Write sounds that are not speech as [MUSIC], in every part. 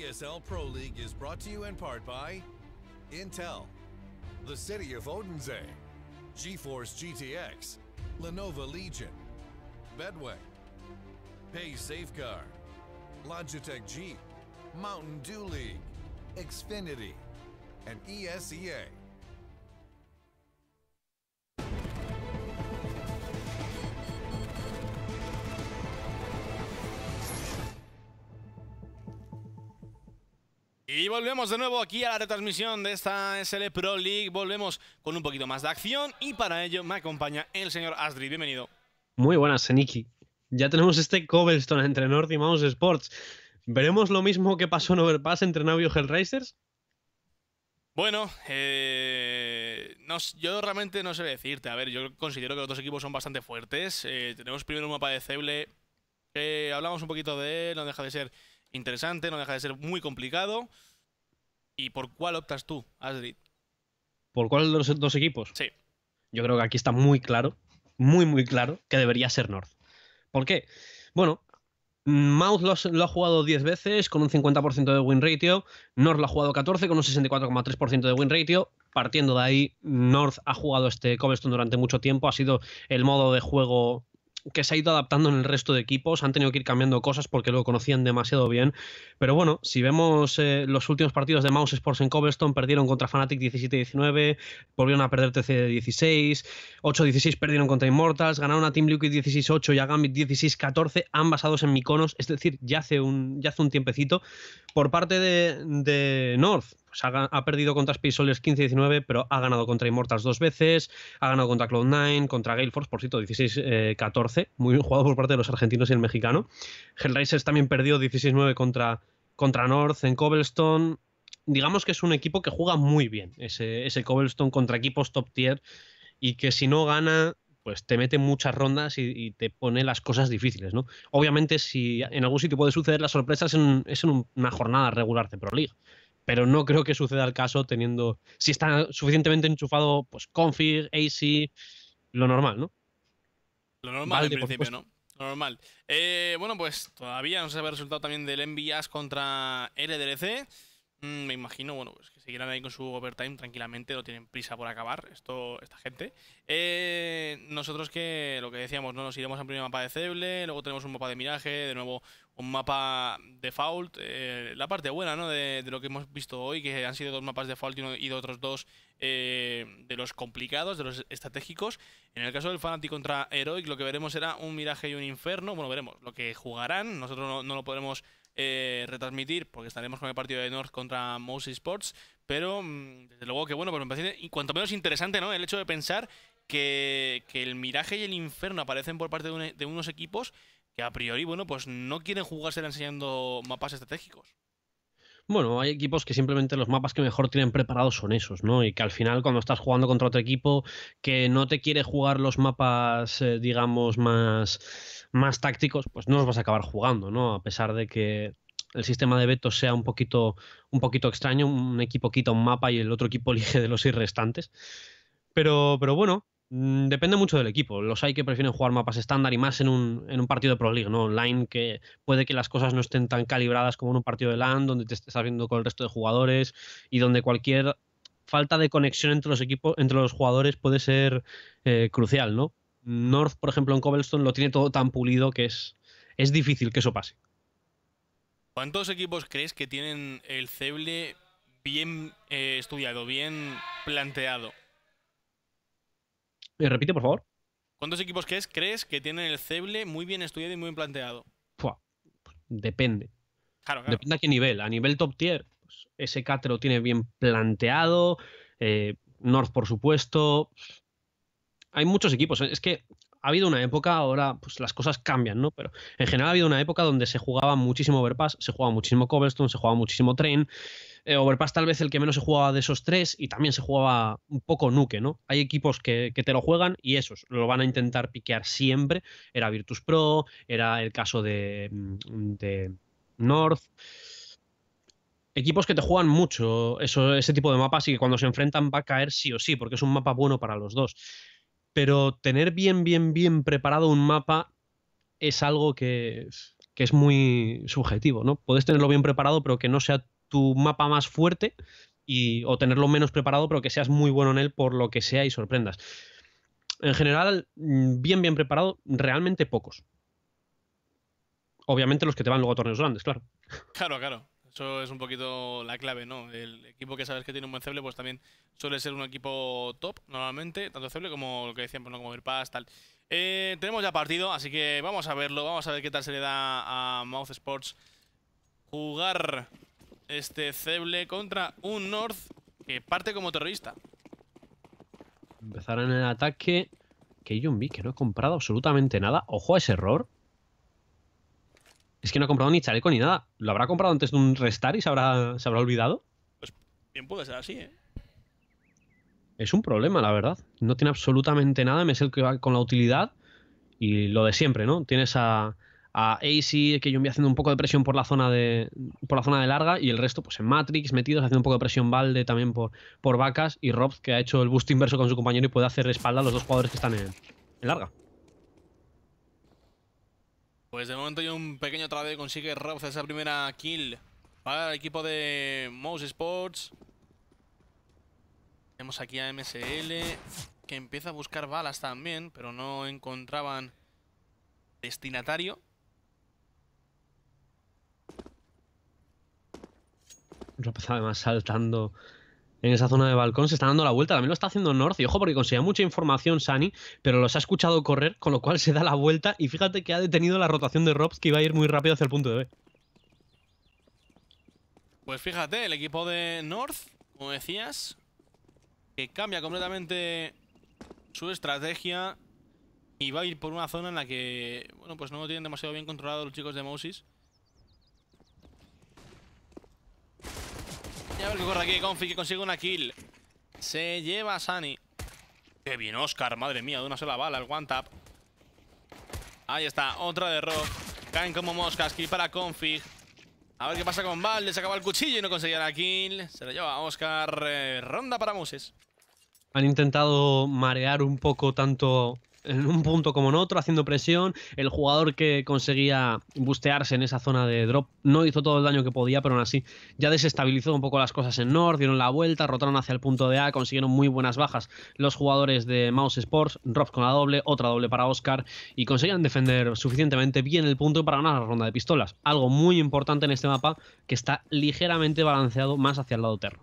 ESL Pro League is brought to you in part by Intel, the City of Odense, GeForce GTX, Lenovo Legion, Bedway, Pay Safeguard, Logitech Jeep, Mountain Dew League, Xfinity, and ESEA. Y volvemos de nuevo aquí a la retransmisión de esta SL Pro League. Volvemos con un poquito más de acción y para ello me acompaña el señor Asdri. Bienvenido. Muy buenas, Seniki. Ya tenemos este Cobblestone entre Nord y Mouse Sports. ¿Veremos lo mismo que pasó en Overpass entre Navio y Hellraisers? Bueno, eh, yo realmente no sé decirte. A ver, yo considero que los dos equipos son bastante fuertes. Eh, tenemos primero un mapa de Ceble. hablamos un poquito de él, no deja de ser interesante, no deja de ser muy complicado. ¿Y por cuál optas tú, Astrid? ¿Por cuál de los dos equipos? Sí. Yo creo que aquí está muy claro, muy, muy claro, que debería ser North. ¿Por qué? Bueno, Mouth lo, ha jugado 10 veces con un 50% de win ratio, North lo ha jugado 14 con un 64,3% de win ratio. Partiendo de ahí, North ha jugado este Cobblestone durante mucho tiempo, ha sido el modo de juego que se ha ido adaptando en el resto de equipos, han tenido que ir cambiando cosas porque lo conocían demasiado bien, pero bueno, si vemos eh, los últimos partidos de Mouse Sports en Cobblestone, perdieron contra Fnatic 17-19, volvieron a perder TC-16, 8-16 perdieron contra Immortals, ganaron a Team Liquid 16-8 y a Gambit 16-14, han basados en Miconos, es decir, ya hace un, ya hace un tiempecito. Por parte de North, pues ha, perdido contra Space 15-19, pero ha ganado contra Immortals dos veces, ha ganado contra Cloud9, contra Galeforce, por cierto, 16-14, eh, muy bien jugado por parte de los argentinos y el mexicano. Hellraisers también perdió 16-9 contra, contra North en Cobblestone. Digamos que es un equipo que juega muy bien, ese, Cobblestone contra equipos top tier, y que si no gana, pues te mete muchas rondas y, te pone las cosas difíciles, ¿no? Obviamente, si en algún sitio puede suceder la sorpresa en, es en una jornada regular de Pro League pero no creo que suceda el caso teniendo, si está suficientemente enchufado, pues config, AC, lo normal, ¿no? Lo normal en principio, ¿no? Lo normal. Eh, bueno, pues todavía no se sabe el resultado también del MVS contra LDLC. Mm, me imagino, bueno, pues que seguirán ahí con su overtime tranquilamente, no tienen prisa por acabar esto, esta gente. Eh, nosotros que, lo que decíamos, ¿no? Nos iremos al primer mapa de Ceble, luego tenemos un mapa de miraje, de nuevo un mapa default. Eh, la parte buena ¿no? De, lo que hemos visto hoy, que han sido dos mapas default y, y de otros dos eh, de los complicados, de los estratégicos. En el caso del Fanatic contra Heroic, lo que veremos será un Miraje y un Inferno. Bueno, veremos lo que jugarán. Nosotros no, lo podremos eh, retransmitir porque estaremos con el partido de North contra Mouse Sports. Pero mm, desde luego que bueno, pues me parece cuanto menos interesante ¿no? el hecho de pensar que, que el Miraje y el Inferno aparecen por parte de unos equipos a priori, bueno, pues no quieren jugarse enseñando mapas estratégicos. Bueno, hay equipos que simplemente los mapas que mejor tienen preparados son esos, ¿no? Y que al final cuando estás jugando contra otro equipo que no te quiere jugar los mapas, eh, digamos, más, más tácticos, pues no los vas a acabar jugando, ¿no? A pesar de que el sistema de vetos sea un poquito, un poquito extraño, un equipo quita un mapa y el otro equipo [LAUGHS] elige de los seis restantes. Pero, pero bueno, Mm, depende mucho del equipo. Los hay que prefieren jugar mapas estándar y más en un, partido de Pro League, ¿no? Online, que puede que las cosas no estén tan calibradas como en un partido de LAN, donde te estás viendo con el resto de jugadores y donde cualquier falta de conexión entre los equipos, entre los jugadores puede ser eh, crucial, ¿no? North, por ejemplo, en Cobblestone lo tiene todo tan pulido que es, es difícil que eso pase. ¿Cuántos equipos crees que tienen el Ceble bien eh, estudiado, bien planteado? Eh, repite, por favor. ¿Cuántos equipos crees que tienen el Ceble muy bien estudiado y muy bien planteado? Pues, depende. Depende a qué nivel. A nivel top tier, pues, ese SK te lo tiene bien planteado. Eh, North, por supuesto. Hay muchos equipos. Eh, es que ha habido una época, ahora pues las cosas cambian, ¿no? Pero en general ha habido una época donde se jugaba muchísimo Overpass, se jugaba muchísimo Cobblestone, se jugaba muchísimo Train. Eh, overpass tal vez el que menos se jugaba de esos tres y también se jugaba un poco Nuke, ¿no? Hay equipos que, que te lo juegan y esos lo van a intentar piquear siempre. Era Virtus Pro, era el caso de, mm, de North equipos que te juegan mucho eso, ese tipo de mapas y que cuando se enfrentan va a caer sí o sí, porque es un mapa bueno para los dos pero tener bien, bien, bien preparado un mapa es algo que, es muy subjetivo, ¿no? Puedes tenerlo bien preparado, pero que no sea tu mapa más fuerte, y, o tenerlo menos preparado, pero que seas muy bueno en él por lo que sea y sorprendas. En general, mm, bien, bien preparado, realmente pocos. Obviamente los que te van luego a torneos grandes, claro. Claro, claro. Eso es un poquito la clave, ¿no? El equipo que sabes que tiene un buen Ceble, pues también suele ser un equipo top, normalmente, tanto Ceble como lo que decían, pues no como el tal. Eh, tenemos ya partido, así que vamos a verlo, vamos a ver qué tal se le da a Mouth Sports jugar este Ceble contra un North que parte como terrorista. Empezarán el ataque que yo vi que no he comprado absolutamente nada. Ojo a ese error. Es que no ha comprado ni chaleco ni nada. ¿Lo habrá comprado antes de un restart y se habrá, se habrá olvidado? Pues bien puede ser así, ¿eh? Es un problema, la verdad. No tiene absolutamente nada. Me es el que va con la utilidad y lo de siempre, ¿no? Tienes a, a AC, que yo me haciendo un poco de presión por la zona de la zona de larga y el resto pues en Matrix metidos haciendo un poco de presión balde también por, por vacas y Rob, que ha hecho el boost inverso con su compañero y puede hacer espalda a los dos jugadores que están en larga. Pues de momento hay un pequeño trade consigue robar esa primera kill para el equipo de Mouse Sports. Tenemos aquí a MSL que empieza a buscar balas también, pero no encontraban destinatario. Rob además saltando en esa zona de balcón, se está dando la vuelta. También lo está haciendo North y ojo porque consigue mucha información Sani, pero los ha escuchado correr, con lo cual se da la vuelta y fíjate que ha detenido la rotación de Robs que iba a ir muy rápido hacia el punto de B. Pues fíjate, el equipo de North, como decías, que cambia completamente su estrategia y va a ir por una zona en la que, bueno, pues no lo tienen demasiado bien controlado los chicos de Moses. a ver qué corre aquí, Confi, que consigue una kill. Se lleva a Sani. Qué bien, Oscar, madre mía, de una sola bala, el one tap. Ahí está, otra de Caen como moscas, kill para Config. A ver qué pasa con Val, se acaba el cuchillo y no conseguía la kill. Se lo lleva a Oscar. Eh, ronda para Muses. Han intentado marear un poco tanto en un punto como en otro, haciendo presión. El jugador que conseguía bustearse en esa zona de drop no hizo todo el daño que podía, pero aún así ya desestabilizó un poco las cosas en North, dieron la vuelta, rotaron hacia el punto de A, consiguieron muy buenas bajas los jugadores de Mouse Sports, Rob con la doble, otra doble para Oscar, y conseguían defender suficientemente bien el punto para ganar la ronda de pistolas. Algo muy importante en este mapa que está ligeramente balanceado más hacia el lado terro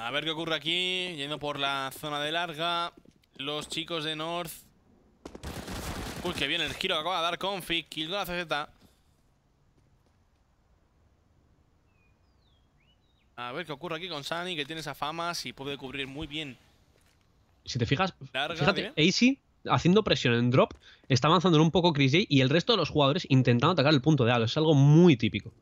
A ver qué ocurre aquí. Yendo por la zona de larga. Los chicos de North. Uy, que bien el giro que acaba de dar Config. Kill con la CZ. A ver qué ocurre aquí con Sunny, que tiene esa fama. Si puede cubrir muy bien. Si te fijas, AC haciendo presión en drop, está avanzando un poco Chris y el resto de los jugadores intentando atacar el punto de algo. Es algo muy típico.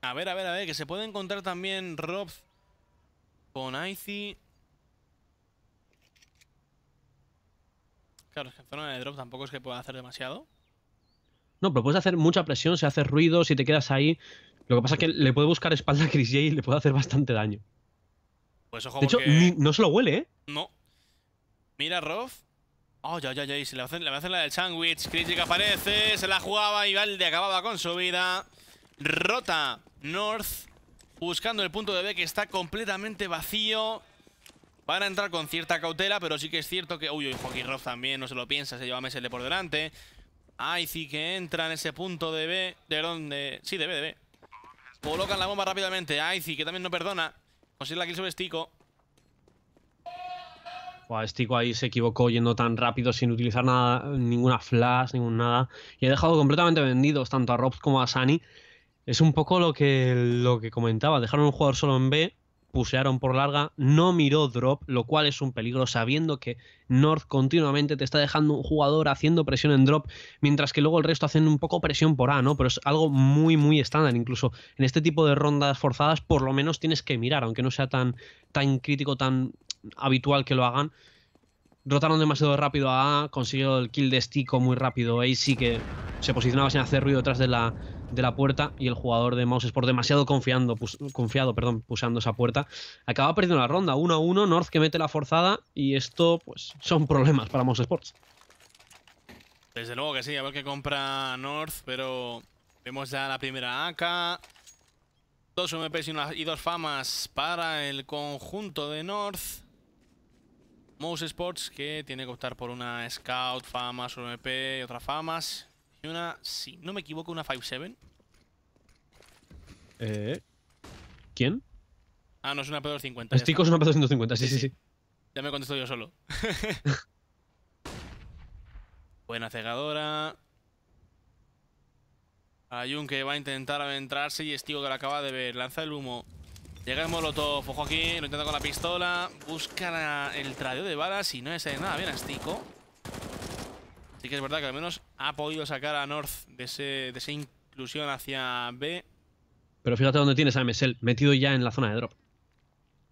A ver, a ver, a ver, que se puede encontrar también Rob con Icy. Claro, es que en zona de drop tampoco es que pueda hacer demasiado. No, pero puedes hacer mucha presión, se hace ruido, si te quedas ahí. Lo que pasa es que le puede buscar espalda a Chris J y le puede hacer bastante daño. Pues ojo, De hecho, no se lo huele, ¿eh? No. Mira, Rob. Oh, ya, ya, ya. Y se le va a hacer, la del sándwich. que aparece, se la jugaba y Valde acababa con su vida. Rota North buscando el punto de B que está completamente vacío. Van a entrar con cierta cautela, pero sí que es cierto que... Uy, y Roth también, no se lo piensa, se lleva a Mesele por delante. Ahí que entra en ese punto de B. ¿De dónde? Sí, de B, de B. Colocan la bomba rápidamente. sí que también no perdona. Consigue la kill sobre Stico. Wow, Stico ahí se equivocó yendo tan rápido sin utilizar nada, ninguna flash, ningún nada. Y ha dejado completamente vendidos tanto a Robs como a Sani. Es un poco lo que, lo que comentaba. Dejaron un jugador solo en B, pusearon por larga, no miró drop, lo cual es un peligro, sabiendo que North continuamente te está dejando un jugador haciendo presión en drop, mientras que luego el resto hacen un poco presión por A, ¿no? Pero es algo muy, muy estándar. Incluso en este tipo de rondas forzadas, por lo menos tienes que mirar, aunque no sea tan, tan crítico, tan habitual que lo hagan rotaron demasiado rápido a A, consiguió el kill de Stico muy rápido. Ahí sí que se posicionaba sin hacer ruido detrás de la, de la puerta y el jugador de Mouse Sport demasiado confiando, confiado, perdón, pusando esa puerta. Acaba perdiendo la ronda 1 1, North que mete la forzada y esto pues son problemas para Mouse Sports. Desde luego que sí, a ver qué compra North, pero vemos ya la primera AK. Dos MPs y, y dos famas para el conjunto de North. Mouse Sports, que tiene que optar por una Scout, Famas, UMP y otra Famas. Y una, si no me equivoco, una 5-7. Eh. ¿Quién? Ah, no, es una P250. Estico es una P250, sí, sí, sí. Ya me contesto yo solo. [LAUGHS] Buena cegadora. Hay un que va a intentar adentrarse y Estigo que la acaba de ver. Lanza el humo. Llega el molotov, ojo aquí, lo intenta con la pistola. Busca el tradeo de balas y no es nada bien Astico. Así que es verdad que al menos ha podido sacar a North de, esa inclusión hacia B. Pero fíjate dónde tienes a MSL, metido ya en la zona de drop.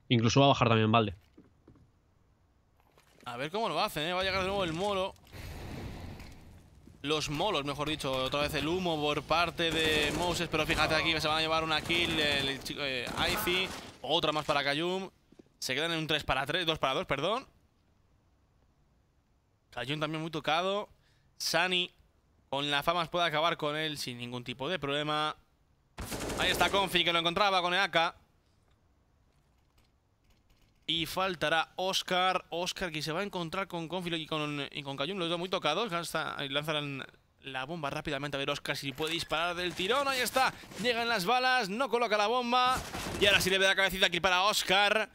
Incluso va a bajar también balde. A ver cómo lo hacen, ¿eh? va a llegar de nuevo el molo los molos, mejor dicho. Otra vez el humo por parte de Moses, pero fíjate aquí, se van a llevar una kill el, chico eh, Icy, otra más para Kayum. Se quedan en un 3 para 3, 2 para 2, perdón. Kayum también muy tocado. Sunny, con la fama puede acabar con él sin ningún tipo de problema. Ahí está Confi que lo encontraba con el AK. Y faltará Oscar. Oscar que se va a encontrar con Config y con, con Cayun. Los dos muy tocados. Eh, lanzarán la bomba rápidamente. A ver, Oscar si puede disparar del tirón. Ahí está. Llegan las balas. No coloca la bomba. Y ahora sí le ve la cabecita aquí para Oscar.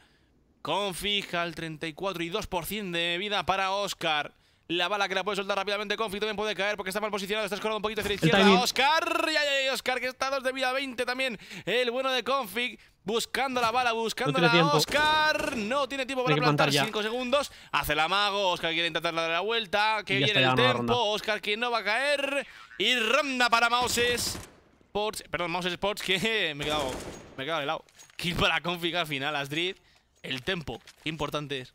Confija al 34 y 2% de vida para Oscar. La bala que la puede soltar rápidamente Config también puede caer porque está mal posicionado, está escorado un poquito hacia la izquierda. Oscar, y, ahí, Oscar que está de vida 20 también. El bueno de Config Buscando la bala, buscando la Oscar. No tiene tiempo para plantar 5 segundos. Hace el amago. Oscar quiere intentar darle la vuelta. Que viene el tempo. Oscar que no va a caer. Y ronda para Mouses. Sports. Perdón, Mouses Sports que [LAUGHS] me he quedado, me he quedado de lado. Kill para config al final. Asdrid. El tempo. Qué importante es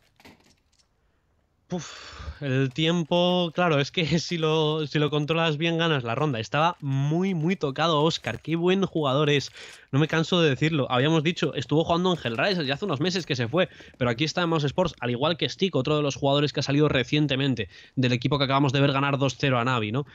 el tiempo, claro, es que [LAUGHS] si lo, si lo controlas bien ganas la ronda. Estaba muy, muy tocado Oscar. Qué buen jugador es. No me canso de decirlo. Habíamos dicho, estuvo jugando en Hellraiser ya hace unos meses que se fue, pero aquí está Mouse Sports, al igual que Stick, otro de los jugadores que ha salido recientemente del equipo que acabamos de ver ganar 2-0 a Navi, ¿no?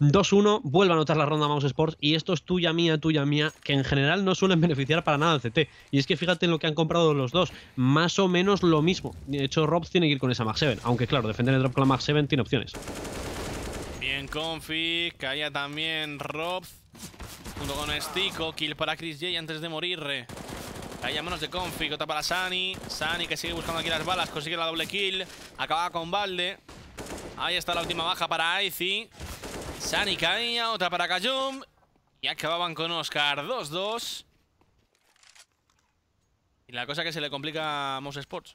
2-1, vuelve a anotar la ronda Mouse Sports y esto es tuya mía, tuya mía, que en general no suelen [LAUGHS] beneficiar para nada al CT. Y es que fíjate en lo que han comprado los dos, más o menos lo mismo. De hecho, Robs tiene que ir con esa Max aunque claro, defender el drop mag 7 tiene opciones. Bien, Confi. Caía también Rob. Junto con Stico. Kill para Chris J antes de morir. Caía manos de Confi, Otra para Sani. Sani que sigue buscando aquí las balas, consigue la doble kill. Acaba con Valde. Ahí está la última baja para Icy Sani caía, otra para Kayum. Y acababan con Oscar 2-2. Y la cosa que se le complica a Moss Sports.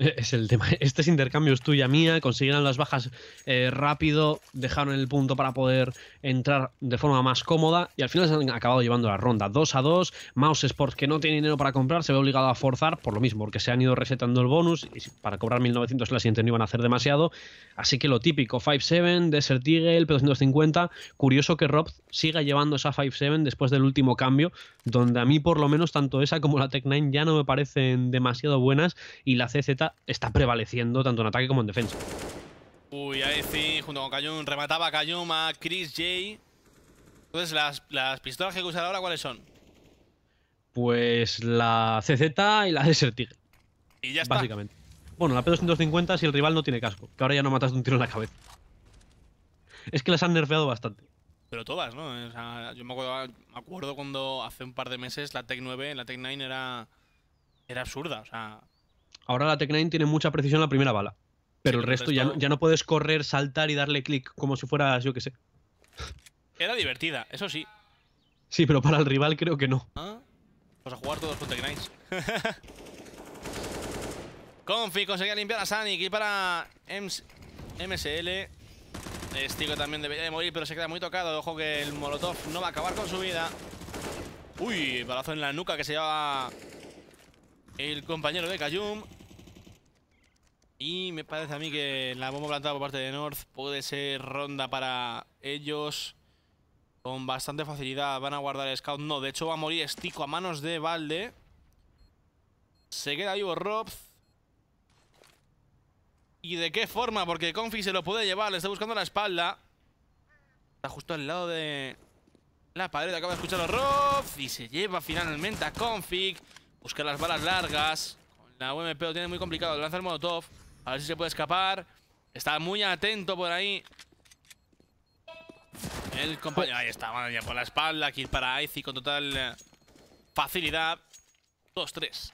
[LAUGHS] Es el tema. Estos intercambios tuya mía consiguieron las bajas eh, rápido, dejaron el punto para poder entrar de forma más cómoda y al final se han acabado llevando la ronda 2 a 2. Mouse Sports, que no tiene dinero para comprar, se ve obligado a forzar por lo mismo, porque se han ido resetando el bonus y para cobrar 1900 en la siguiente no iban a hacer demasiado. Así que lo típico: 5-7, Desert Eagle, P250. Curioso que Rob siga llevando esa 5-7 después del último cambio, donde a mí, por lo menos, tanto esa como la Tech 9 ya no me parecen demasiado buenas y la CZ está prevaleciendo tanto en ataque como en defensa. Uy, ahí sí, junto con Cayun, remataba cayuma Chris J. Entonces, ¿las, pistolas que usar ahora cuáles son? Pues la CZ y la Desert Y ya está. Básicamente. Bueno, la P250 si el rival no tiene casco, que ahora ya no matas de un tiro en la cabeza. Es que las han nerfeado bastante. Pero todas, ¿no? O sea, yo me acuerdo, me acuerdo, cuando hace un par de meses la Tech 9, la Tech 9 era, era absurda. O sea, Ahora la Tech 9 tiene mucha precisión en la primera bala. Pero el resto ya no, puedes correr, saltar y darle clic como si fueras, yo que sé. Era divertida, eso sí. Sí, pero para el rival creo que no. Vamos ah, pues a jugar todos con Tech [LAUGHS] Confi conseguía limpiar a Sunny Y para MSL. Estigo también debería de morir, pero se queda muy tocado. Ojo que el Molotov no va a acabar con su vida. Uy, balazo en la nuca que se lleva el compañero de Kayum. Y me parece a mí que la bomba plantada por parte de North puede ser ronda para ellos. Con bastante facilidad van a guardar el scout. No, de hecho va a morir Stico a manos de Valde. Se queda vivo Rob. ¿Y de qué forma? Porque Confi se lo puede llevar. Le está buscando la espalda. Está justo al lado de la pared. Acaba de escuchar a Rob Y se lleva finalmente a Config. Buscar las balas largas. la UMP lo tiene muy complicado. Lanza el Molotov. A ver si se puede escapar. Está muy atento por ahí. El compañero. Ahí está, por la espalda. aquí para Aizy con total eh, facilidad. 2-3.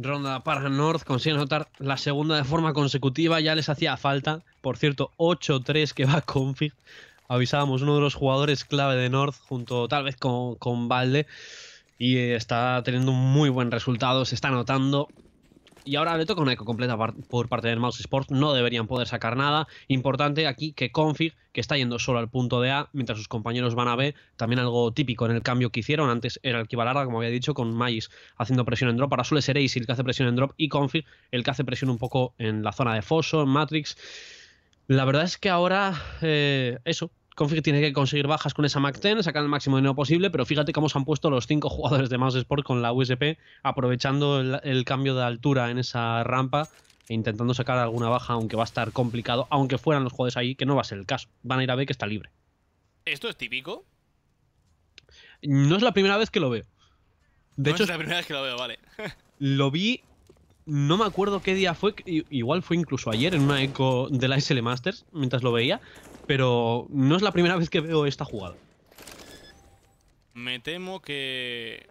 Ronda para North, consigue anotar la segunda de forma consecutiva, ya les hacía falta. Por cierto, 8-3 que va Config. Avisábamos, uno de los jugadores clave de North, junto tal vez con, con Valde y eh, está teniendo un muy buen resultado, se está notando. Y ahora le toca una eco completa por parte del Mouse Sports. No deberían poder sacar nada. Importante aquí que Config, que está yendo solo al punto de A, mientras sus compañeros van a B. También algo típico en el cambio que hicieron. Antes era el como había dicho, con Magis haciendo presión en drop. Ahora suele ser Ace el que hace presión en drop. Y Config, el que hace presión un poco en la zona de Foso, en Matrix. La verdad es que ahora, eh, eso, Config tiene que conseguir bajas con esa Mac 10, sacar el máximo de dinero posible, pero fíjate cómo se han puesto los cinco jugadores de Mouse Sport con la USP, aprovechando el, cambio de altura en esa rampa e intentando sacar alguna baja, aunque va a estar complicado, aunque fueran los jugadores ahí, que no va a ser el caso. Van a ir a ver que está libre. ¿Esto es típico? No es la primera vez que lo veo. De no hecho, es la primera vez que lo veo, vale. [LAUGHS] lo vi, no me acuerdo qué día fue, igual fue incluso ayer en una eco de la SL Masters, mientras lo veía, pero no es la primera vez que veo esta jugada. Me temo que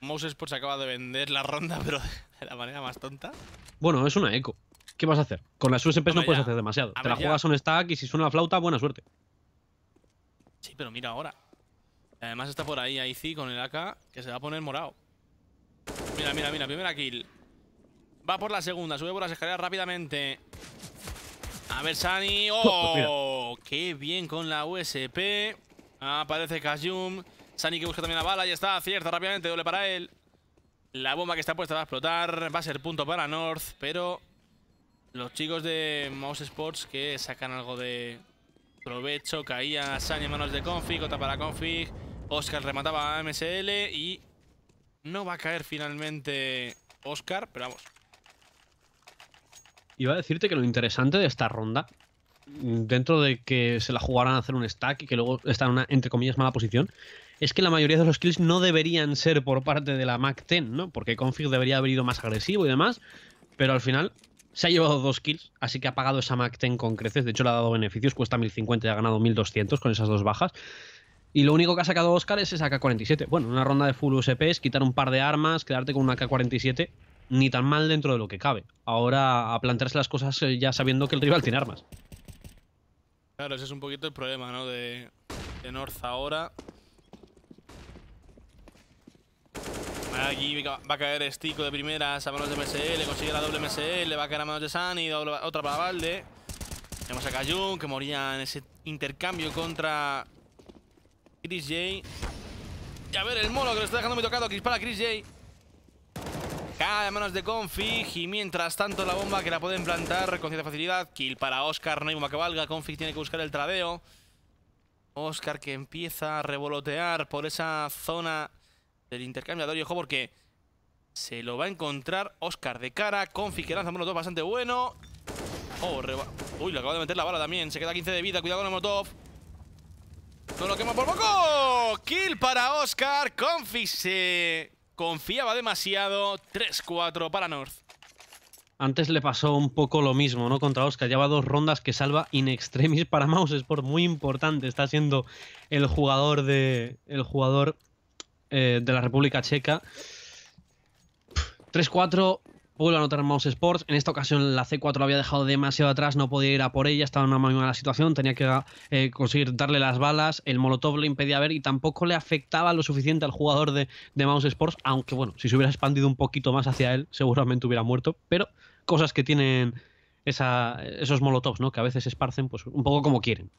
Mouse se acaba de vender la ronda, [LAUGHS] pero de la manera más tonta. Bueno, es una eco. ¿Qué vas a hacer? Con las USPs no puedes hacer demasiado. Te la juegas un stack y si suena la flauta, buena suerte. Sí, pero mira ahora. Además está por ahí sí con el AK, que se va a poner morado. Mira, mira, mira, primera kill. Va por la segunda, sube por las escaleras rápidamente. A ver, Sani. [LAUGHS] ¡Oh! oh qué bien con la USP! Aparece ah, Kajum. Sani que busca también la bala. y está, cierta, rápidamente. Doble para él. La bomba que está puesta va a explotar. Va a ser punto para North. Pero los chicos de Mouse Sports que sacan algo de provecho. Caía Sani en manos de Config. Otra para Config. Oscar remataba a MSL. Y no va a caer finalmente Oscar. Pero vamos, Iba a decirte que lo interesante de esta ronda, dentro de que se la jugaran a hacer un stack y que luego está en una, entre comillas, mala posición, es que la mayoría de los kills no deberían ser por parte de la Mac 10, ¿no? Porque Config debería haber ido más agresivo y demás, pero al final se ha llevado dos kills, así que ha pagado esa Mac 10 con creces. De hecho, le ha dado beneficios, cuesta 1050 y ha ganado 1200 con esas dos bajas. Y lo único que ha sacado Oscar es esa K-47. Bueno, una ronda de full USP es quitar un par de armas, quedarte con una K-47 ni tan mal dentro de lo que cabe. Ahora a plantearse las cosas eh, ya sabiendo que el rival tiene armas. Claro, ese es un poquito el problema, ¿no? De, North ahora. Aquí va a caer Stico de primeras a manos de MSL, consigue la doble MSL, Le va a caer a manos de Sani, otra para Valde. Tenemos a Cayun, que moría en ese intercambio contra Chris J. Y a ver, el mono que lo está dejando muy tocado, que dispara Chris J. Cada manos de Config y mientras tanto la bomba que la pueden plantar con cierta facilidad. Kill para Oscar, no hay bomba que valga. Config tiene que buscar el tradeo. Oscar que empieza a revolotear por esa zona del intercambiador. Y ojo porque se lo va a encontrar Oscar de cara. Config que lanza un molotov bastante bueno. Oh, uy, le acabo de meter la bala también. Se queda 15 de vida. Cuidado con el molotov. No lo quema por poco. Kill para Oscar. Confi se Confiaba demasiado. 3-4 para North. Antes le pasó un poco lo mismo, ¿no? Contra Oscar. Lleva dos rondas que salva in extremis para Mouse Sport. Muy importante. Está siendo el jugador de. El jugador eh, de la República Checa. 3-4. Puedo anotar Mouse Sports. En esta ocasión la C4 la había dejado demasiado atrás, no podía ir a por ella, estaba en una mala situación, tenía que eh, conseguir darle las balas, el Molotov le impedía ver y tampoco le afectaba lo suficiente al jugador de, de Mouse Sports, aunque bueno, si se hubiera expandido un poquito más hacia él, seguramente hubiera muerto, pero cosas que tienen esos Molotovs, ¿no? Que a veces esparcen pues, un poco como quieren.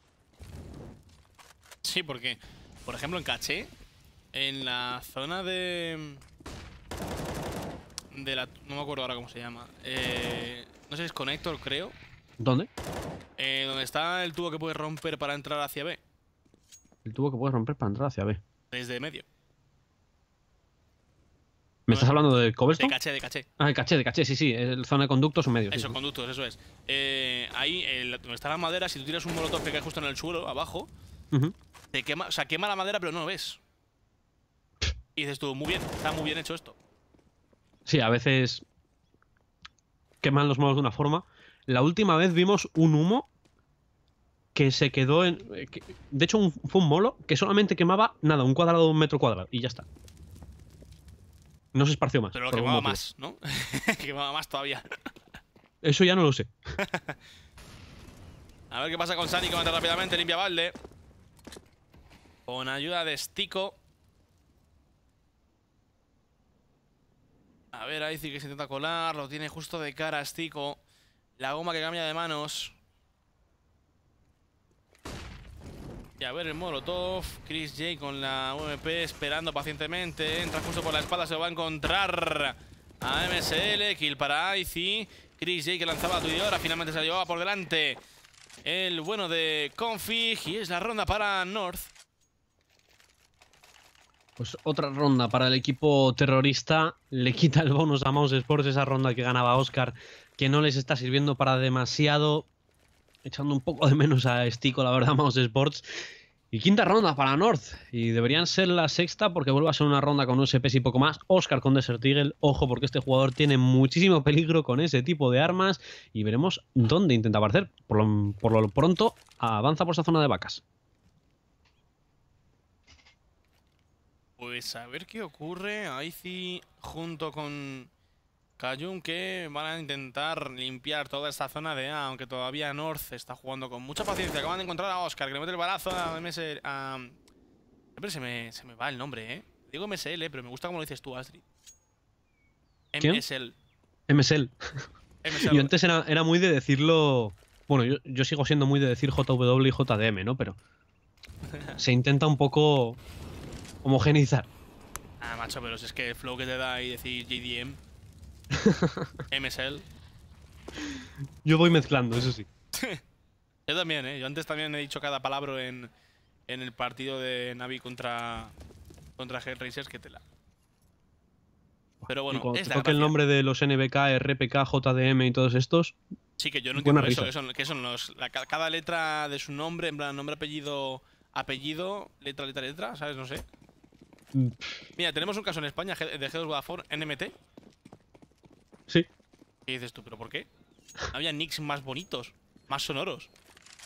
Sí, porque, por ejemplo, en caché, en la zona de no me acuerdo ahora cómo se llama. Eh, no sé, es Connector, creo. ¿Dónde? Eh, donde está el tubo que puedes romper para entrar hacia B. El tubo que puedes romper para entrar hacia B. Desde medio. ¿Me estás hablando de Cobblestone? De caché, de caché. Ah, de caché, de caché, sí, sí. El zona de conductos o medio. Eso, conductos, eso es. Eh, ahí, eh, donde está la madera, si tú tiras un molotov que cae justo en el suelo, abajo, te quema, o sea, quema la madera, pero no lo ves. Y dices tú, muy bien, está muy bien hecho esto. Sí, a veces queman los modos de una forma. La última vez vimos un humo que se quedó en. Eh, de hecho, fue un molo que solamente quemaba nada, un cuadrado de un metro cuadrado y ya está. No se esparció más. Pero quemaba más, ¿no? [LAUGHS] quemaba más todavía. Eso ya no lo sé. [LAUGHS] A ver qué pasa con Sani que mata rápidamente, limpia balde. Con ayuda de Stico. A ver, ahí que se intenta colar. Lo tiene justo de cara Stico. La goma que cambia de manos. Y a ver el Molotov. Chris J con la UMP esperando pacientemente. Entra justo por la espada. se va a encontrar. A MSL, kill para Aizy. Chris J que lanzaba a ahora, finalmente se la llevaba por delante. El bueno de Config. Y es la ronda para North. Pues otra ronda para el equipo terrorista. Le quita el bonus a Mouse Sports, esa ronda que ganaba Oscar, que no les está sirviendo para demasiado. Echando un poco de menos a Stico, la verdad, Mouse Sports. Y quinta ronda para North. Y deberían ser la sexta porque vuelve a ser una ronda con SPs y poco más. Oscar con Desert Eagle. Ojo porque este jugador tiene muchísimo peligro con ese tipo de armas. Y veremos dónde intenta aparecer. Por lo, por lo pronto avanza por esa zona de vacas. Pues a ver qué ocurre. sí, junto con Kayun que van a intentar limpiar toda esta zona de A, aunque todavía North está jugando con mucha paciencia. Acaban de encontrar a Oscar, que le mete el balazo a MSL. Siempre se me, va el nombre, ¿eh? Digo MSL, pero me gusta como lo dices tú, Astrid. MSL. MSL. MSL. [LAUGHS] Yo antes era, muy de decirlo... Bueno, yo, yo sigo siendo muy de decir JW y JDM, ¿no? Pero [LAUGHS] se intenta un poco Homogenizar. Ah, macho, pero si es que el flow que te da y decir JDM. [LAUGHS] MSL. Yo voy mezclando, eso sí. [LAUGHS] yo también, ¿eh? Yo antes también he dicho cada palabra en, en el partido de Navi contra, contra Racers que te la... Pero bueno, es el nombre de los NBK, RPK, JDM y todos estos. Sí, que yo no entiendo eso, que son, los, cada letra de su nombre, en plan nombre, apellido, apellido, letra, letra, letra, ¿sabes? No sé. Mira, tenemos un caso en España de G2 en NMT. Sí. ¿Qué dices tú? ¿Pero por qué? había nicks más bonitos, más sonoros.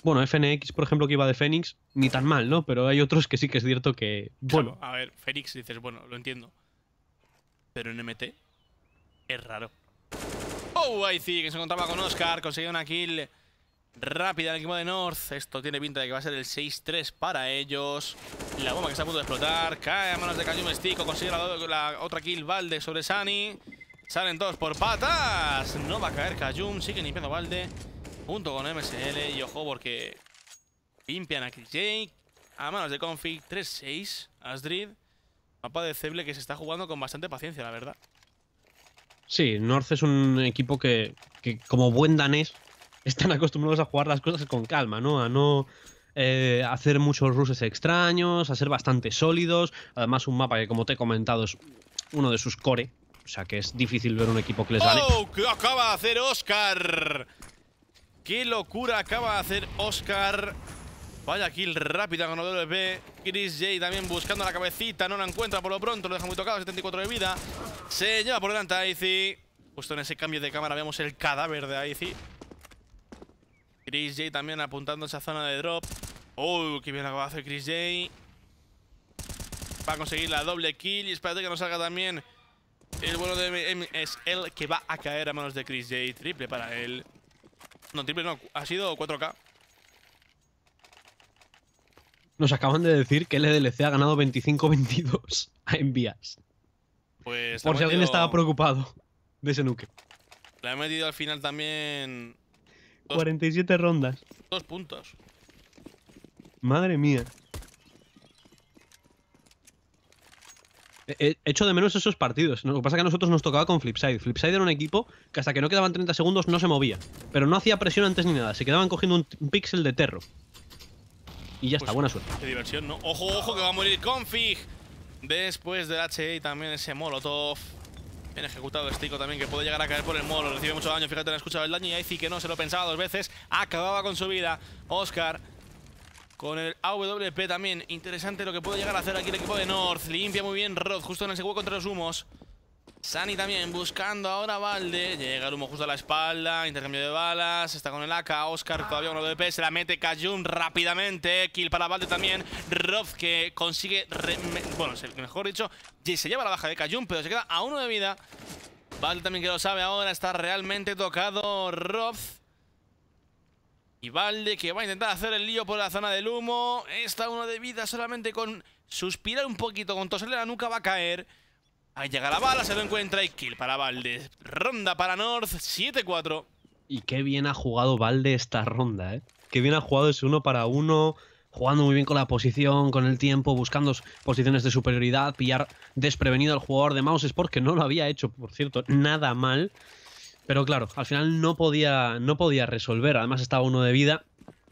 Bueno, FNX, por ejemplo, que iba de Fénix, ni tan mal, ¿no? Pero hay otros que sí que es cierto que. Bueno. a ver, Fénix dices, bueno, lo entiendo. Pero NMT es raro. Oh, ahí sí, que se encontraba con Oscar, conseguía una kill rápida el equipo de North. Esto tiene pinta de que va a ser el 6-3 para ellos. La bomba que está a punto de explotar. Cae a manos de Kayum Stico. Consigue la, otra kill Valde sobre Sani. Salen todos por patas. No va a caer Kayum. Sigue limpiando Valde. Junto con MSL. Y ojo porque limpian a Jake. A manos de Config. 3-6. Asdrid. Mapa de Ceble que se está jugando con bastante paciencia, la verdad. Sí, North es un equipo que, que como buen danés están acostumbrados a jugar las cosas con calma, ¿no? A no eh, hacer muchos ruses extraños, a ser bastante sólidos. Además, un mapa que, como te he comentado, es uno de sus core. O sea que es difícil ver un equipo que les gane. ¡Oh! ¿Qué acaba de hacer Oscar? ¡Qué locura acaba de hacer Oscar! Vaya kill rápida con B. Chris J también buscando la cabecita. No la encuentra por lo pronto. Lo deja muy tocado. 74 de vida. Se lleva por delante a Justo en ese cambio de cámara vemos el cadáver de Icy. Chris J también apuntando esa zona de drop. Uy, qué bien lo va hacer Chris J! Va a conseguir la doble kill y espérate que nos salga también el bueno de M es el que va a caer a manos de Chris J. Triple para él. No, triple no. Ha sido 4K. Nos acaban de decir que el e LDLC ha ganado 25-22 a envías. Pues Por si alguien estaba preocupado de ese nuque. Le ha metido al final también 47 rondas. Dos puntos. Madre mía. He eh, eh, hecho de menos esos partidos. Lo que pasa es que a nosotros nos tocaba con Flipside. Flipside era un equipo que hasta que no quedaban 30 segundos no se movía. Pero no hacía presión antes ni nada. Se quedaban cogiendo un, pixel píxel de terro. Y ya está, pues buena suerte. Qué diversión, ¿no? Ojo, ojo, que va a morir Config. Después del HE y también ese Molotov. Bien ejecutado Stico este también, que puede llegar a caer por el molo. Recibe mucho daño, fíjate, no ha escuchado el daño. Y sí que no se lo pensaba dos veces, acababa con su vida. Oscar con el AWP también. Interesante lo que puede llegar a hacer aquí el equipo de North. Limpia muy bien Rod, justo en el hueco contra los humos. Sani también buscando ahora a Valde. Llega el humo justo a la espalda. Intercambio de balas. Está con el AK. Oscar todavía uno de Se la mete Kajun rápidamente. Kill para Valde también. Rof que consigue. Bueno, mejor dicho, se lleva la baja de Kajun, pero se queda a uno de vida. Valde también que lo sabe ahora. Está realmente tocado Rof. Y Valde que va a intentar hacer el lío por la zona del humo. Está uno de vida solamente con suspirar un poquito, con toserle la nuca va a caer. Ahí llega la bala, se lo encuentra y kill para Valde. Ronda para North, 7-4. Y qué bien ha jugado Valde esta ronda, ¿eh? Qué bien ha jugado ese uno para uno, jugando muy bien con la posición, con el tiempo, buscando posiciones de superioridad, pillar desprevenido al jugador de Mouse es porque no lo había hecho, por cierto, nada mal. Pero claro, al final no podía, no podía resolver, además estaba uno de vida,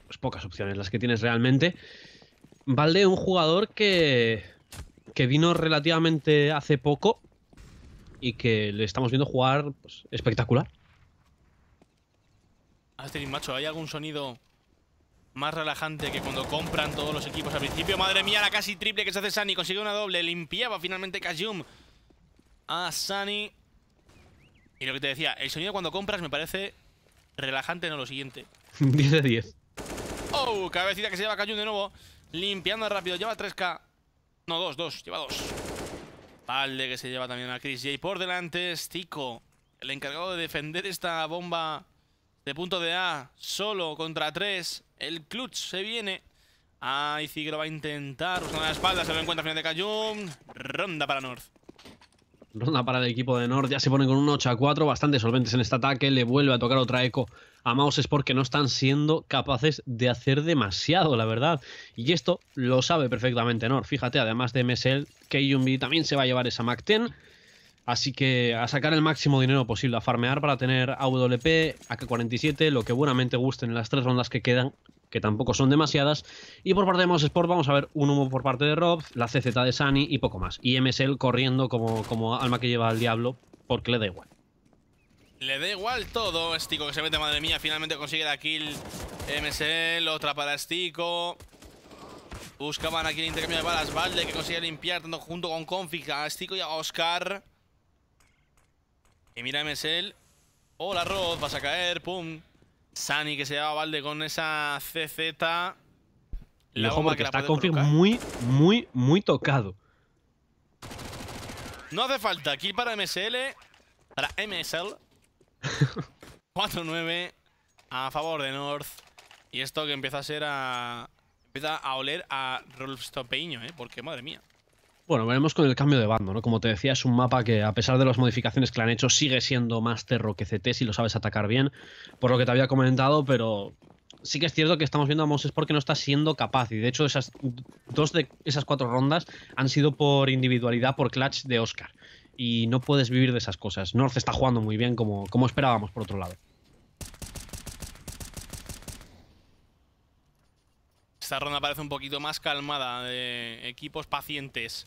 pues pocas opciones las que tienes realmente. Valde, un jugador que que vino relativamente hace poco y que le estamos viendo jugar pues, espectacular. Asterin, macho, ¿hay algún sonido más relajante que cuando compran todos los equipos al principio? Madre mía, la casi triple que se hace Sani, consigue una doble, limpiaba finalmente Kajum a Sani. Y lo que te decía, el sonido cuando compras me parece relajante, no lo siguiente. 10 [LAUGHS] de 10. Oh, cabecita que se lleva Kayum de nuevo, limpiando rápido, lleva 3K. No, dos, dos, lleva dos. Vale, que se lleva también a Chris J por delante. Stico, el encargado de defender esta bomba de punto de A, solo contra tres. El clutch se viene. Ah, y va a intentar. Usando la espalda, se lo encuentra al final de Kayum. Ronda para North. Ronda para el equipo de Nord. Ya se ponen con un 8 a 4. Bastante solventes en este ataque. Le vuelve a tocar otra eco a es porque no están siendo capaces de hacer demasiado, la verdad. Y esto lo sabe perfectamente Nord. Fíjate, además de MSL, K-1B también se va a llevar esa Mac 10. Así que a sacar el máximo dinero posible, a farmear para tener AWP, AK-47, lo que buenamente gusten en las tres rondas que quedan que tampoco son demasiadas. Y por parte de Moss Sport vamos a ver un humo por parte de Rob, la CZ de Sani y poco más. Y MSL corriendo como, como alma que lleva al diablo porque le da igual. Le da igual todo, Stico que se mete, madre mía, finalmente consigue la kill MSL, otra para Stico. Buscaban aquí el intercambio de balas, Valde que consigue limpiar tanto junto con Config a y a Oscar. Y mira MSL. Hola Rob, vas a caer, pum. Sani que se lleva Valde con esa CZ. La y que está Config muy, muy, muy tocado. No hace falta aquí para MSL. Para MSL. 4-9 [LAUGHS] a favor de North. Y esto que empieza a ser a. Empieza a oler a Rolf stopeño ¿eh? Porque madre mía. Bueno, veremos con el cambio de bando, ¿no? Como te decía, es un mapa que, a pesar de las modificaciones que le han hecho, sigue siendo más terro que CT si lo sabes atacar bien, por lo que te había comentado, pero sí que es cierto que estamos viendo a Moses porque no está siendo capaz. Y de hecho, esas dos de esas cuatro rondas han sido por individualidad, por clutch de Oscar. Y no puedes vivir de esas cosas. North está jugando muy bien, como, como esperábamos, por otro lado. Esta ronda parece un poquito más calmada, de equipos pacientes.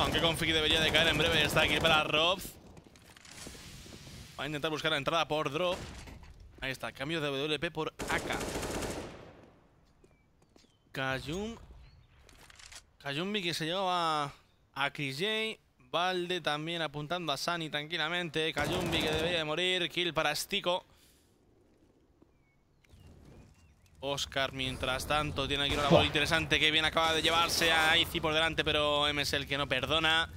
Aunque Config debería de caer en breve, está aquí para Rob. Va a intentar buscar la entrada por drop. Ahí está, cambio de WP por AK. Kayum. Kayumbi que se llevaba a Chris Valde también apuntando a Sani tranquilamente. Kayumbi que debería de morir. Kill para Stico. Oscar, mientras tanto, tiene aquí una bola interesante que bien acaba de llevarse a Icy por delante, pero M es el que no perdona.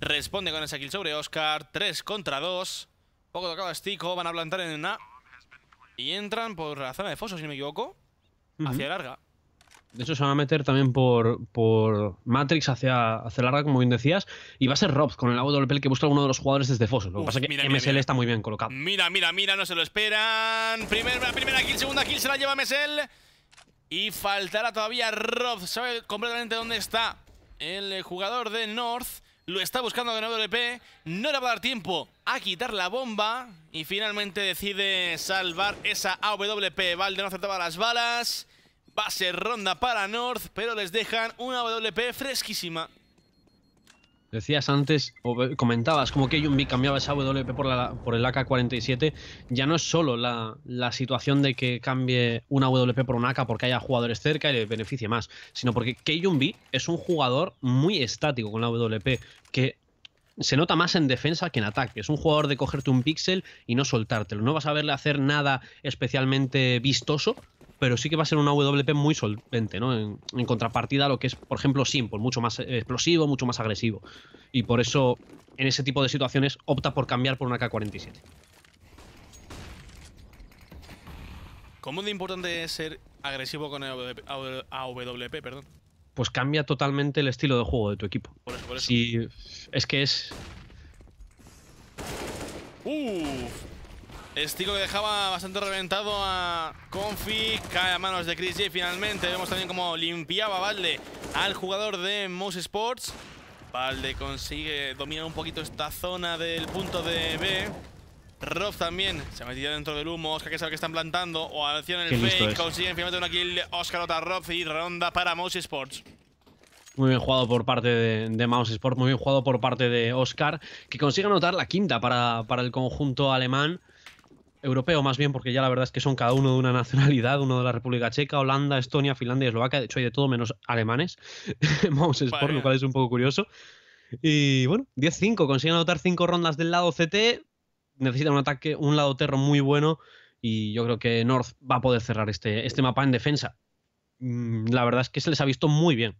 Responde con esa kill sobre Oscar. 3 contra 2. Poco tocado a van a plantar en A. Y entran por la zona de foso, si no me equivoco. Hacia larga. De hecho, se va a meter también por, por Matrix hacia, hacia larga, como bien decías. Y va a ser Rob con el AWP que busca alguno de los jugadores desde Fossil. Lo que pasa es que MSL está muy bien colocado. Mira, mira, mira, no se lo esperan. Primera, primera kill, segunda kill se la lleva MSL. Y faltará todavía Rob. Sabe completamente dónde está el jugador de North. Lo está buscando con AWP. No le va a dar tiempo a quitar la bomba. Y finalmente decide salvar esa AWP. Valde no acertaba las balas. Va a ser ronda para North, pero les dejan una WP fresquísima. Decías antes, o comentabas, como que Yumbi cambiaba esa WP por, la, por el AK-47. Ya no es solo la, situación de que cambie una WP por un AK porque haya jugadores cerca y le beneficie más, sino porque Yumbi es un jugador muy estático con la WP, que se nota más en defensa que en ataque. Es un jugador de cogerte un píxel y no soltártelo. No vas a verle hacer nada especialmente vistoso, pero sí que va a ser una AWP muy solvente, ¿no? En, contrapartida a lo que es, por ejemplo, Simple, mucho más explosivo, mucho más agresivo. Y por eso, en ese tipo de situaciones, opta por cambiar por una K-47. ¿Cómo de importante ser agresivo con el AWP, perdón? Pues cambia totalmente el estilo de juego de tu equipo. Por eso, por eso. Si es que es... Uf. Estilo que dejaba bastante reventado a Confi. Cae a manos de Chris J finalmente. Vemos también cómo limpiaba Valde al jugador de Mouse Sports. Valde consigue dominar un poquito esta zona del punto de B. Rob también se ha metido dentro del humo. Oscar que sabe que están plantando. O acción el fake. Consiguen finalmente una kill. Oscar Ota Rob y ronda para Mouse Sports. Muy bien jugado por parte de, Mouse Sports, muy bien jugado por parte de Oscar, que consigue anotar la quinta para, para el conjunto alemán europeo más bien, porque ya la verdad es que son cada uno de una [LAUGHS] nacionalidad, uno de la República Checa, Holanda, Estonia, Finlandia y Eslovaquia, de hecho hay de todo menos alemanes, [LAUGHS] vamos es lo cual es un poco curioso. Y bueno, 10-5, consiguen anotar 5 rondas del lado CT, necesitan un ataque, un lado terro muy bueno y yo creo que North va a poder cerrar este, este mapa en defensa. Mm, la verdad es que se les ha visto muy bien.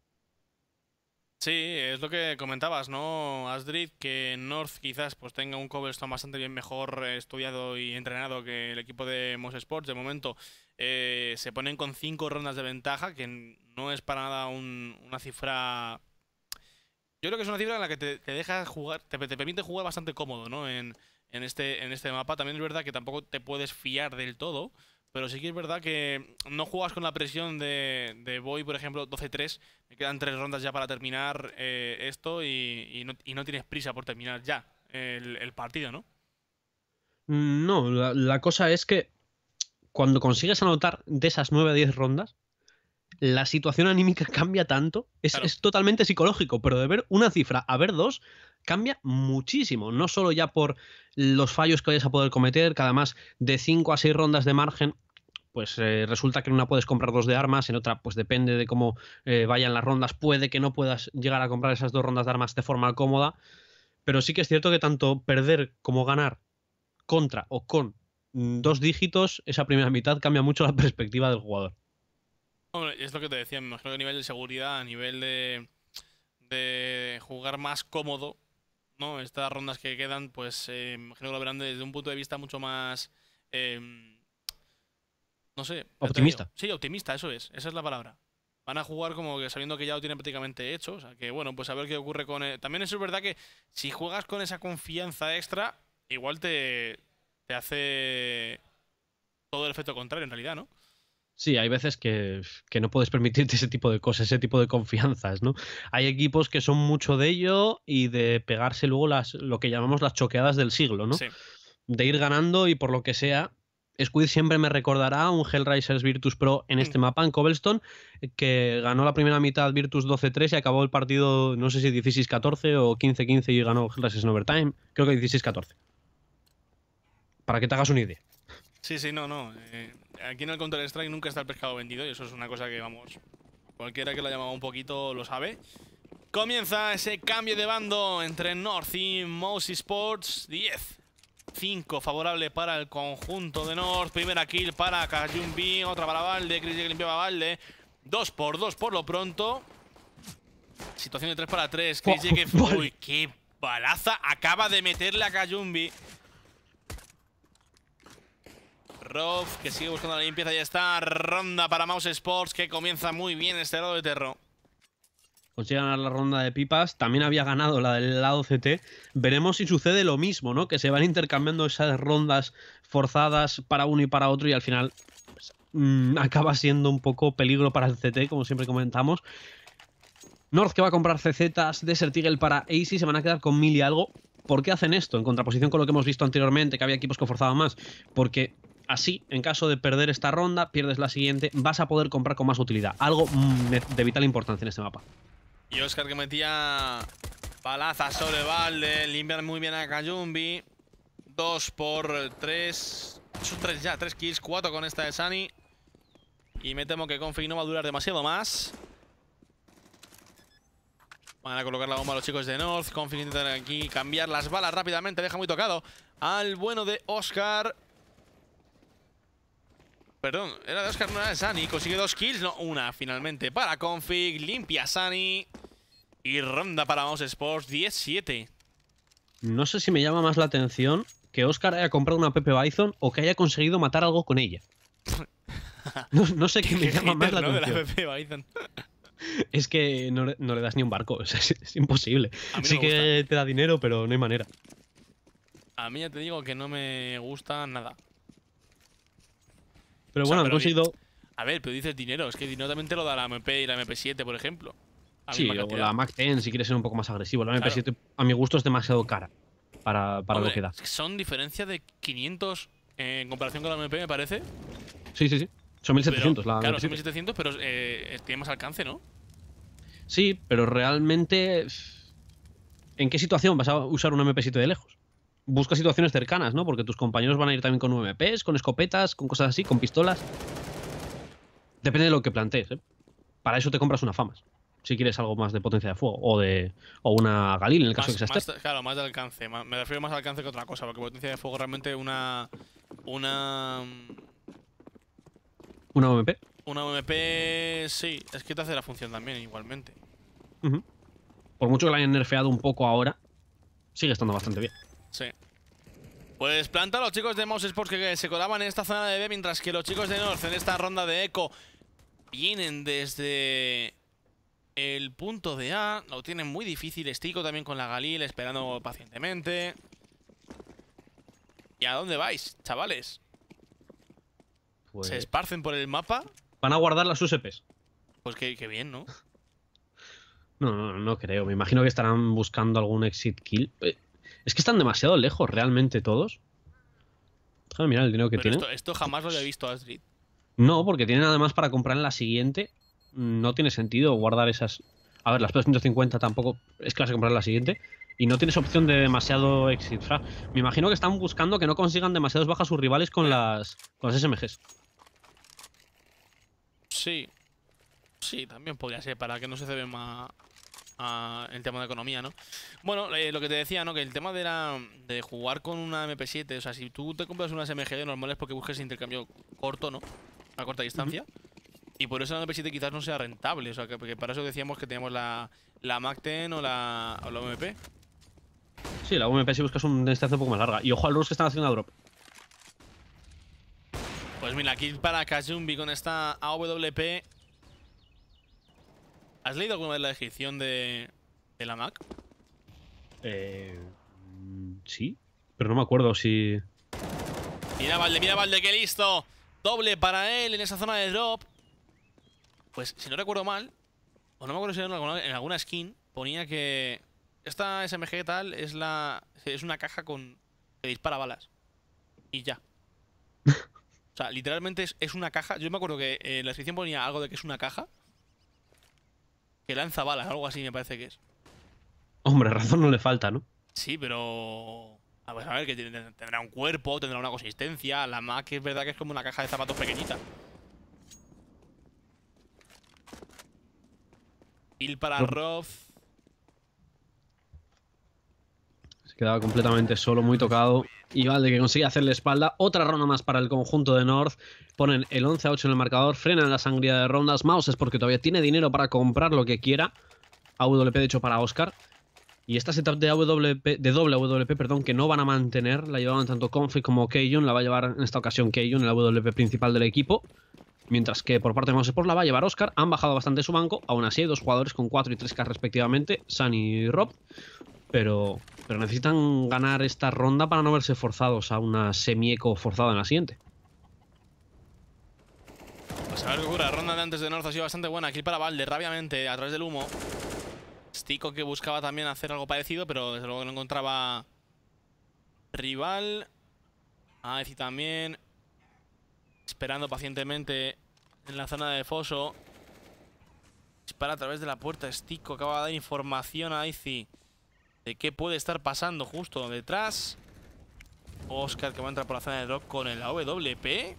Sí, es lo que comentabas, ¿no, Asdrid? Que North quizás pues tenga un cobblestone bastante bien mejor eh, estudiado y entrenado que el equipo de Moss Sports. De momento eh, se ponen con cinco rondas de ventaja, que no es para nada una cifra... Yo creo que es una cifra en la que te, deja jugar, te, permite jugar bastante cómodo, ¿no? En, en, este, en este mapa. También es verdad que tampoco te puedes fiar del todo, pero sí que es verdad que no juegas con la presión de, de por ejemplo, 12-3. Me quedan tres rondas ya para terminar eh, esto y, no, tienes prisa por terminar ya el, partido, ¿no? Mm, no, la, cosa es que cuando consigues anotar de esas 9 a 10 rondas, la situación anímica [LAUGHS] cambia tanto. Es, totalmente psicológico, pero de ver una cifra a ver dos cambia muchísimo. No solo ya por los fallos que vayas a poder cometer, que además de 5 a seis rondas de margen pues eh, resulta que en una puedes comprar dos de armas, en otra pues depende de cómo eh, vayan las rondas, puede que no puedas llegar a comprar esas dos rondas de armas de forma cómoda, pero sí que es cierto que tanto perder como ganar contra o con dos dígitos, esa primera mitad cambia mucho la [LAUGHS] perspectiva del jugador. Hombre, es lo que te decía, me imagino que a nivel de seguridad, a nivel de, jugar más cómodo, ¿no? Estas rondas que quedan, pues eh, me imagino que lo verán desde un punto de vista mucho más... Em, no sé. Optimista. Sí, optimista, eso es, esa es la palabra. Van a jugar como que sabiendo que ya lo tienen prácticamente hecho, o sea que bueno, pues a ver qué ocurre con... E-, también es verdad que si juegas con esa confianza extra, igual te, te hace todo el efecto contrario en realidad, ¿no? Sí, hay veces que, no puedes permitirte ese tipo de cosas, ese tipo de confianzas, ¿no? Hay equipos que son mucho de ello y de pegarse luego las, lo que llamamos las choqueadas del siglo, ¿no? De ir ganando y por lo que sea. Squid siempre me recordará un Hellraisers Virtus Pro en este mm. mapa, en Cobblestone, que ganó la primera mitad Virtus 12-3 y acabó el partido, no sé si 16-14 o 15-15 y ganó Hellraisers en overtime. Creo que 16-14. Para que te hagas una idea. Sí, sí, no, no. Eh, aquí en el Counter-Strike nunca está el pescado vendido y eso es una cosa que, vamos, cualquiera que lo llamaba llamado un poquito lo sabe. Comienza ese cambio de bando entre North y Mouse Sports. 10. 5 favorable para el conjunto de North. Primera kill para Kajumbi. Otra para Valde. Chris que limpiaba Valde. 2 por 2 por lo pronto. Situación de 3 para 3. Chris que... Uy, qué balaza. Acaba de meterle a Kajumbi. Roth, que sigue buscando la limpieza. Ya está. Ronda para Mouse Sports, que comienza muy bien este lado de Terro. Consigue ganar la ronda de pipas. También había ganado la del lado CT. Veremos si sucede lo mismo, ¿no? Que se van intercambiando esas rondas forzadas para uno y para otro y al final pues, mm, acaba siendo un poco peligro para el CT, como siempre comentamos. North que va a comprar CZs, Desert Eagle para AC, se van a quedar con mil y algo. ¿Por qué hacen esto? En contraposición con lo que hemos visto anteriormente, que había equipos que forzaban más. Porque Así, en caso de perder esta ronda, pierdes la siguiente, vas a poder comprar con más utilidad. Algo mm, de vital importancia en este mapa. Y Oscar que metía palaza sobre balde, limpian muy bien a Kayumbi. Dos por tres. esos tres ya, tres kills, Cuatro con esta de Sunny. Y me temo que Config no va a durar demasiado más. Van a colocar la bomba a los chicos de North. Config intentan aquí cambiar las balas rápidamente. Deja muy tocado al bueno de Oscar. Perdón, era de Oscar, no era de Sani. Consigue dos kills, no, una finalmente para Config. Limpia Sani. Y ronda para Mouse Sports 17. No sé si me llama más la atención que Oscar haya comprado una Pepe Bison o que haya conseguido matar algo con ella. [LAUGHS] No, sé qué, me llama más la atención. De la [LAUGHS] Es que no, le das ni un barco, [LAUGHS] es, imposible. Sí que te da dinero, pero no hay manera. A mí ya te digo que no me gusta nada. Pero bueno, han conseguido. A ver, pero dices dinero, es que dinero también te lo da la MP y la MP7, por ejemplo. sí, o la Mac 10 si quieres ser un poco más agresivo. La MP7 a mi gusto es demasiado cara para, para lo que da. Son diferencias de 500 en comparación con la MP, me parece. Sí, sí, sí. Son 1700 Claro, son 1700, pero eh, tiene más alcance, ¿no? Sí, pero realmente... ¿En qué situación vas a usar una MP7 de lejos? busca situaciones cercanas, ¿no? Porque tus compañeros van a ir también con UMPs, con escopetas, con cosas así, con pistolas. Depende de lo que plantees, ¿eh? Para eso te compras una FAMAS. Si quieres algo más de potencia de fuego o de o una Galil en el caso de que seas Claro, más de alcance. Me refiero más al alcance que otra cosa, porque potencia de fuego realmente una. Una. Mm, ¿Una UMP? Una UMP, sí. Es que te hace la función también, igualmente. Por mucho que la hayan nerfeado un poco ahora, sigue estando bastante bien. Sí. Pues planta los chicos de Moses porque que se colaban en esta zona de B, mientras que los chicos de North en esta ronda de Eco vienen desde el punto de A. Lo tienen muy difícil. Estico también con la Galil, esperando pacientemente. ¿Y a dónde vais, chavales? Pues... ¿Se esparcen por el mapa? Van a guardar las USPs. Pues qué, qué bien, ¿no? [LAUGHS] no, no, no creo. Me imagino que estarán buscando algún exit kill. Eh, es que están demasiado lejos realmente todos. Déjame mirar el dinero que tienen. Esto, jamás lo había visto Astrid. No, porque tienen además para comprar en la siguiente. No tiene sentido guardar esas. A ver, las 250 tampoco es que comprar en la siguiente. Y no tienes opción de demasiado exit Me imagino que están buscando que no consigan demasiados bajas sus rivales con las, con las SMGs. Sí. Sí, también podría ser, para que no se ceben más, el tema de economía, ¿no? Bueno, eh, lo que te decía, ¿no? Que el tema de, de jugar con una MP7, o sea, si tú te compras unas Normal normales porque busques intercambio corto, ¿no? A corta distancia. Y por eso la MP7 quizás no sea rentable, o sea, que, para eso decíamos que teníamos la, la MAC-10 o la, o la Sí, la OMP si buscas un distancia un poco más larga. Y ojo al los que están haciendo la drop. Pues mira, aquí para casi Con esta AWP ¿Has leído alguna vez la descripción de, la Mac? Eh, mm, sí, pero no me acuerdo si. Mira, Valde, mira, Valde, qué listo. Doble para él en esa zona de drop. Pues si no recuerdo mal, o no me acuerdo si en alguna, en alguna skin ponía que esta SMG tal es la es una caja con que dispara balas y ya. [LAUGHS] o sea, literalmente es, una caja. Yo me acuerdo que en la descripción ponía algo de que es una caja que lanza balas, algo así me parece que es. Hombre, razón no le falta, ¿no? Sí, pero... A ver, a ver, que tendrá un cuerpo, tendrá una consistencia. La más que es verdad que es como una caja de zapatos pequeñita. y para Roth. Se quedaba completamente solo, muy tocado y Valde que consigue hacerle espalda. Otra ronda más para el conjunto de North. Ponen el 11 a 8 en el marcador, frenan la sangría de rondas. Mouse es porque todavía tiene dinero para comprar lo que quiera. AWP, de hecho, para Oscar. Y esta setup de, AWP, de doble AWP perdón, que no van a mantener, la llevaban tanto Confi como Keijun, la va a llevar en esta ocasión Keijun, el AWP principal del equipo. Mientras que por parte de Mouseport pues la va a llevar Oscar, han bajado bastante su banco, aún así hay dos jugadores con 4 y 3K respectivamente, Sunny y Rob pero, pero necesitan ganar esta ronda para no verse forzados a una semieco forzada en la siguiente. Pues a ver qué ocurre. La ronda de antes de North ha sido bastante buena. Aquí para Valde, rápidamente, a través del humo. Stico que buscaba también hacer algo parecido, pero desde luego no encontraba rival. Aeci también. Esperando pacientemente en la zona de foso. Dispara a través de la puerta. Stico acaba de dar información a Icy de qué puede estar pasando justo detrás. Oscar que va a entrar por la zona de drop con el AWP.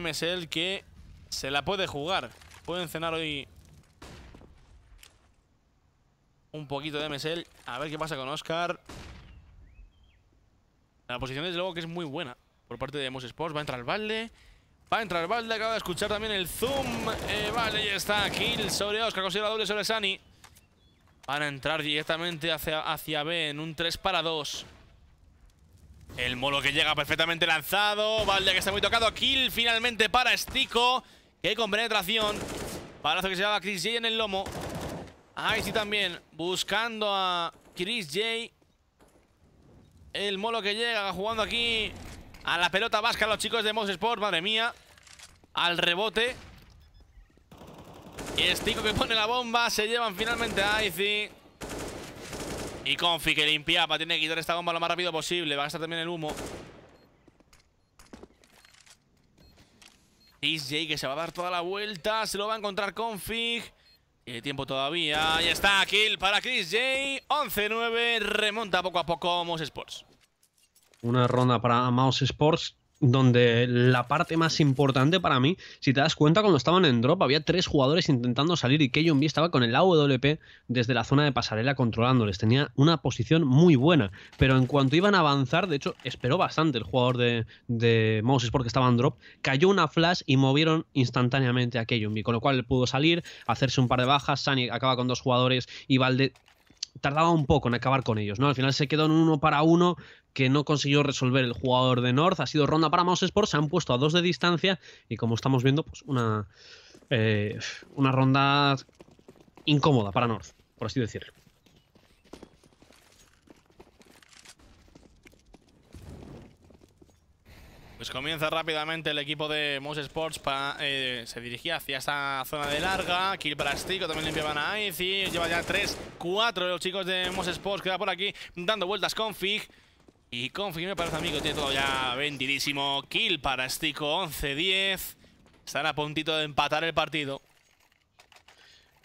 MSL que se la puede jugar. Pueden cenar hoy un poquito de MSL. A ver qué pasa con Oscar. La posición desde luego que es muy buena por parte de Mos Sports. Va a entrar balde. Va a entrar balde. Acaba de escuchar también el zoom. Eh, vale, ya está. Kill sobre Oscar. Considera doble sobre Sani. Van a entrar directamente hacia, hacia B en un 3 para 2. El molo que llega perfectamente lanzado. Valde que está muy tocado. Kill finalmente para Stico. Que con penetración. Palazo que se lleva a Chris J en el lomo. Ahí sí también buscando a Chris J. El molo que llega jugando aquí a la pelota vasca los chicos de Moss Sport. Madre mía. Al rebote. Y Stico que pone la bomba. Se llevan finalmente a Icy. Y Config que para Tiene que quitar esta bomba lo más rápido posible. Va a gastar también el humo. J que se va a dar toda la vuelta. Se lo va a encontrar Config. el tiempo todavía. ¡Ahí está kill para Chris J. 11-9. Remonta poco a poco Mouse Sports. Una ronda para Mouse Sports donde la parte más importante para mí, si te das cuenta, cuando estaban en drop había tres jugadores intentando salir y Keyon estaba con el AWP desde la zona de pasarela controlándoles. Tenía una posición muy buena, pero en cuanto iban a avanzar, de hecho, esperó bastante el jugador de, Moses porque estaba en drop, cayó una flash y movieron instantáneamente a Keyon con lo cual pudo salir, hacerse un par de bajas, Sani acaba con dos jugadores y Valde tardaba un poco en acabar con ellos, ¿no? Al final se quedó en uno para uno, que no consiguió resolver el jugador de North. Ha sido ronda para Mouse Sports, se han puesto a dos de distancia y como estamos viendo, pues una, eh, una ronda incómoda para North, por así decirlo. Pues comienza rápidamente el equipo de Mouse Sports. Eh, se dirigía hacia esa zona de larga. Kill para Stico, también limpiaban a Icy, Lleva ya 3, de los chicos de Mouse Sports. Queda por aquí dando vueltas con Fig. Y confirme para los amigos, tiene todo ya vendidísimo. Kill para Stico, 11-10. Están a puntito de empatar el partido.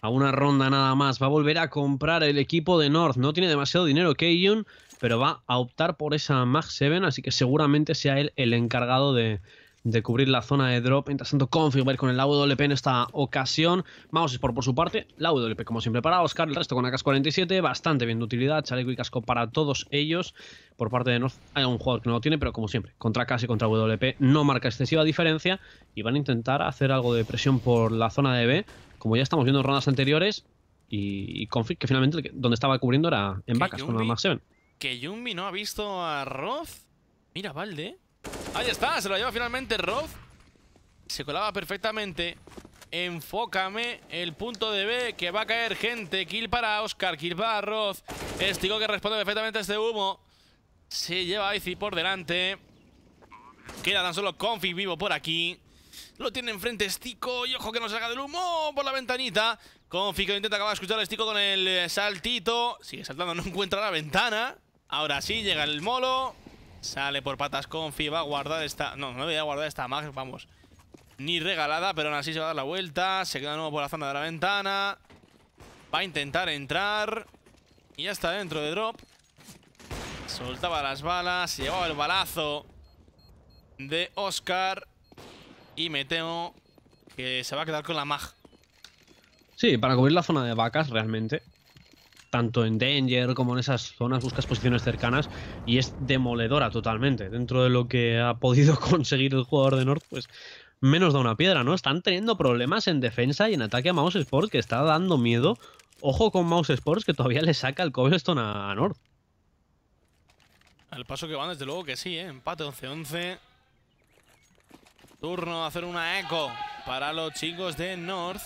A una ronda nada más. Va a volver a comprar el equipo de North. No tiene demasiado dinero Keijun, pero va a optar por esa Mag 7, así que seguramente sea él el encargado de de cubrir la zona de drop. Mientras tanto, Config con el AWP en esta ocasión. Mouse por, por su parte, la AWP como siempre para Oscar, el resto con AK-47, bastante bien de utilidad, chaleco y casco para todos ellos. Por parte de North hay un jugador que no lo tiene, pero como siempre, contra y contra WP no marca excesiva diferencia y van a intentar hacer algo de presión por la zona de B, como ya estamos viendo en rondas anteriores. Y, Config, que finalmente donde estaba cubriendo era en vacas con la Max 7. Que Yumi no ha visto a Roth. Mira, Valde. Ahí está, se lo lleva finalmente Roth. Se colaba perfectamente. Enfócame el punto de B que va a caer gente. Kill para Oscar, kill para Roth. Estico que responde perfectamente a este humo. Se lleva a por delante. Queda tan solo Confi vivo por aquí. Lo tiene enfrente Estico y ojo que no salga del humo por la ventanita. Confi que intenta acabar de escuchar a con el eh, saltito. Sigue saltando, no encuentra la ventana. Ahora sí, llega el molo. Sale por patas Confi, va a guardar esta... No, no voy a guardar esta mag, vamos. Ni regalada, pero aún así se va a dar la vuelta. Se queda nuevo por la zona de la ventana. Va a intentar entrar. Y ya está dentro de drop. Soltaba las balas, llevaba el balazo de Oscar. Y me temo que se va a quedar con la mag. Sí, para cubrir la zona de vacas realmente tanto en Danger como en esas zonas, buscas posiciones cercanas y es demoledora totalmente. Dentro de lo que ha podido [LAUGHS] conseguir el jugador de North, pues menos da una piedra, ¿no? Están teniendo problemas en defensa y en ataque a Mouse Sports, que está dando miedo. Ojo con Mouse Sports, que todavía le saca el Cobblestone a, North. Al paso que van, desde luego que sí, ¿eh? Empate 11-11. Turno a hacer una eco para los chicos de North.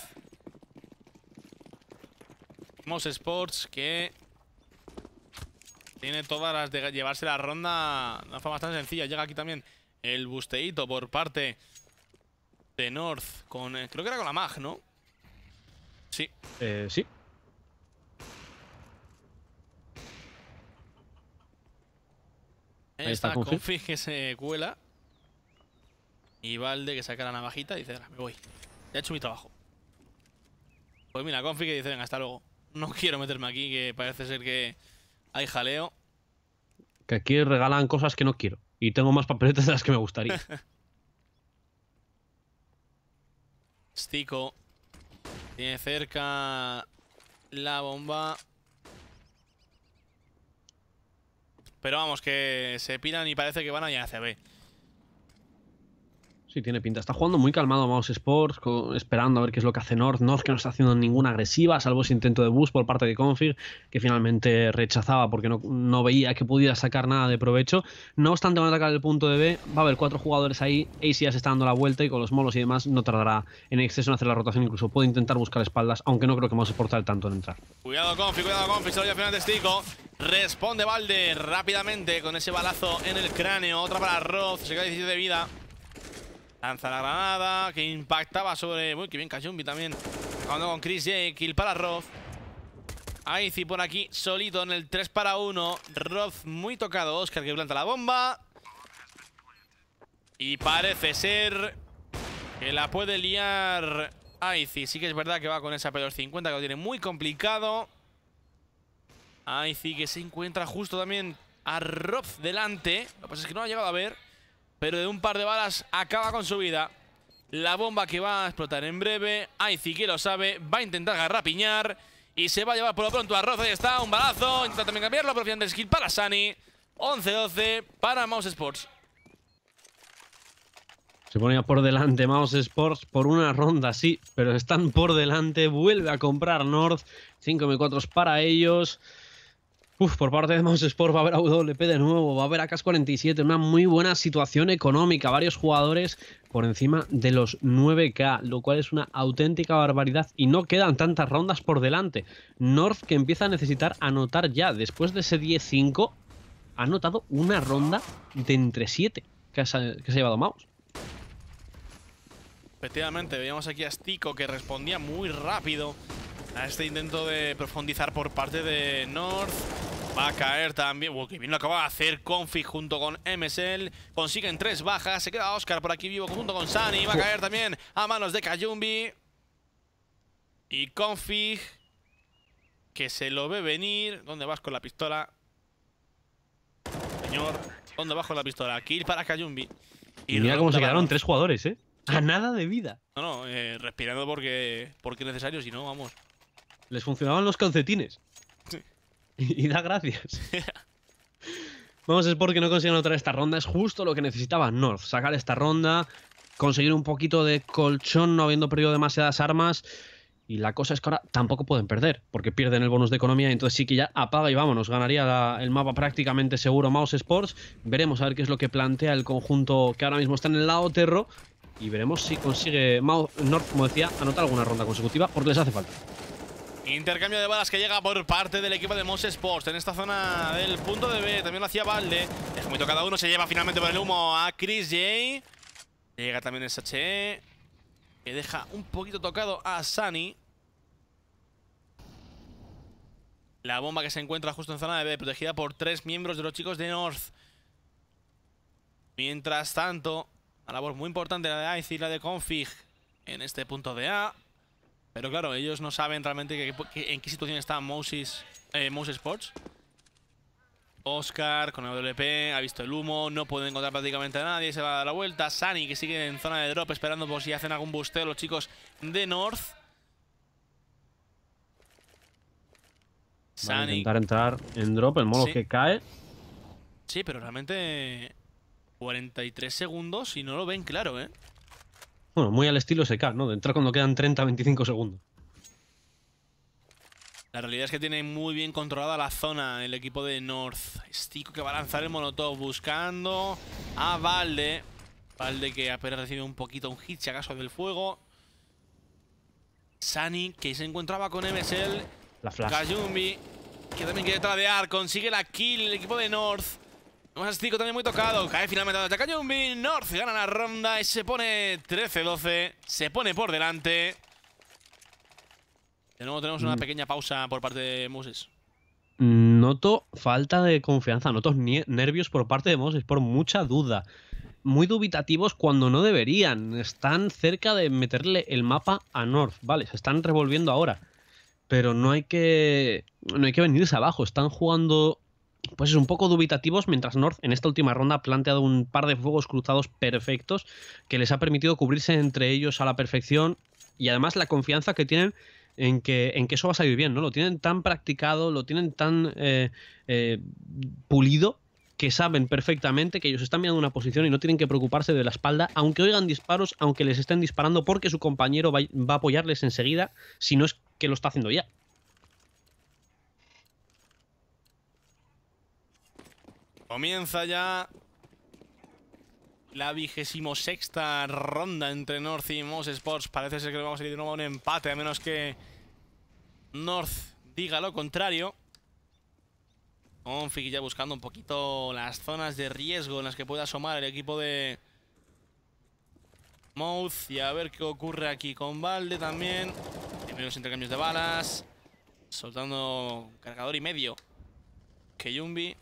Moss Sports que tiene todas las de llevarse la ronda de una forma bastante sencilla. Llega aquí también el busteíto por parte de North con... Eh, creo que era con la mag, ¿no? Sí. Eh, sí. Ahí está, Confi que se cuela. Y Valde que saca la navajita y dice, me voy. Ya he hecho mi trabajo. Pues mira, Config que dice, venga, hasta luego. No quiero meterme aquí, que parece ser que hay jaleo. Que aquí regalan cosas que no quiero. Y tengo más papeletas de las que me gustaría. [LAUGHS] Stico. Tiene cerca la bomba. Pero vamos, que se piran y parece que van a hacia B y tiene pinta. Está jugando muy calmado Mouse Sports, esperando a ver qué es lo que hace North. North que no está haciendo ninguna agresiva, salvo ese intento de boost por parte de Config, que finalmente rechazaba porque no, veía que pudiera sacar nada de provecho. No obstante, van a atacar el punto de B. Va a haber cuatro jugadores ahí. AC ya se está dando la vuelta y con los molos y demás no tardará en exceso en hacer la rotación. Incluso puede intentar buscar espaldas, aunque no creo que Mouse Sports soportar tanto en entrar. Cuidado Config, cuidado Config, se final Responde Valde rápidamente con ese balazo en el cráneo. Otra para Roth, se queda 17 de vida. Lanza la granada que impactaba sobre... muy que bien Kajumbi también. cuando con Chris Jake Kill para Roth. Icy por aquí, solito en el 3 para 1. Roth muy tocado. Oscar que planta la bomba. Y parece ser que la puede liar Icy Sí que es verdad que va con esa p 50 que lo tiene muy complicado. Icy que se encuentra justo también a Roth delante. Lo que pasa es que no ha llegado a ver pero de un par de balas acaba con su vida. La bomba que va a explotar en breve. ay que lo sabe, va a intentar garrapiñar y se va a llevar por lo pronto a Roza. Ahí está, un balazo. Intenta también cambiarlo, pero final skill para Sani. 11-12 para Mouse Sports. Se ponía por delante Mouse Sports por una ronda, sí, pero están por delante. Vuelve a comprar North. 5 M4 para ellos. Uf, por parte de Mouse Sport va a haber AWP de nuevo, va a haber a 47, una muy buena situación económica, varios jugadores por encima de los 9K, lo cual es una auténtica barbaridad y no quedan tantas rondas por delante. North que empieza a necesitar anotar ya, después de ese 10-5, ha anotado una ronda de entre 7 que, se ha llevado Mouse. Efectivamente, veíamos aquí a Stico que respondía muy rápido a este intento de profundizar por parte de North. Va a caer también. que bien lo acaba de hacer Confi junto con MSL. Consiguen tres bajas. Se queda Oscar por aquí vivo junto con Sani. Va a caer también a manos de Kayumbi. Y Config, que se lo ve venir. ¿Dónde vas con la pistola? Señor, ¿dónde vas con la pistola? Kill para Kayumbi. Y, mira cómo se quedaron tres jugadores, ¿eh? A nada de vida. No, no, eh, respirando porque, porque necesario, si no, vamos. Les funcionaban los calcetines. [LAUGHS] Y, da gracias. [LAUGHS] Vamos, es porque no consiguen otra esta ronda. Es justo lo que necesitaba North. Sacar esta ronda, conseguir un poquito de colchón no habiendo perdido demasiadas armas. Y la cosa es que ahora tampoco pueden perder, porque pierden el bonus de economía. Entonces sí que ya apaga y vámonos. Ganaría el mapa prácticamente seguro Mouse Sports. Veremos a ver qué es lo que plantea el conjunto que ahora mismo está en el lado terro. Y veremos si consigue North, como decía, anotar alguna ronda consecutiva, porque les hace falta. Intercambio de balas que llega por parte del equipo de Moss Sports en esta zona del punto de B. También lo hacía Valde. Es muy cada uno. Se lleva finalmente por el humo a Chris J. Llega también el Que deja un poquito tocado a Sunny. La bomba que se encuentra justo en zona de B, protegida por tres miembros de los chicos de North. Mientras tanto, una labor muy importante la de Ice y la de Config en este punto de A. Pero claro, ellos no saben realmente en qué situación está Moses, eh, Moses Sports. Oscar con el WP, ha visto el humo, no puede encontrar prácticamente a nadie, se va a dar la vuelta. Sani que sigue en zona de drop esperando por si hacen algún busteo los chicos de North. Sani. intentar entrar en drop, el modo que cae. Sí, pero realmente 43 segundos y no lo ven claro, ¿eh? Bueno, muy al estilo SK, ¿no? De entrar cuando quedan 30-25 segundos. La realidad es que tiene muy bien controlada la zona el equipo de North. Stico que va a lanzar el Molotov buscando a Valde. Valde que apenas recibe un poquito un hit, si acaso, del fuego. Sunny que se encontraba con MSL. La flash. Kajumbi, que también quiere tradear. Consigue la kill el equipo de North. 5, también muy tocado. Cae finalmente a un North gana la ronda y se pone 13-12. Se pone por delante. De nuevo tenemos una mm. pequeña pausa por parte de Moses. Noto falta de confianza, noto nervios por parte de Moses, por mucha duda. Muy dubitativos cuando no deberían. Están cerca de meterle el mapa a North. Vale, se están revolviendo ahora. Pero no hay que. No hay que venirse abajo. Están jugando pues es un poco dubitativos, mientras North en esta última ronda ha planteado un par de fuegos cruzados perfectos que les ha permitido cubrirse entre ellos a la perfección y además la confianza que tienen en que, en que eso va a salir bien, ¿no? Lo tienen tan practicado, lo tienen tan eh, eh, pulido que saben perfectamente que ellos están mirando una posición y no tienen que preocuparse de la espalda, aunque oigan disparos, aunque les estén disparando, porque su compañero va, va a apoyarles enseguida, si no es que lo está haciendo ya. Comienza ya la vigésimo sexta ronda entre North y Moss Sports. Parece ser que vamos a ir de nuevo a un empate, a menos que North diga lo contrario. Config ya buscando un poquito las zonas de riesgo en las que pueda asomar el equipo de Mouth. Y a ver qué ocurre aquí con Valde también. Primeros intercambios de balas. Soltando cargador y medio. que Jumbi.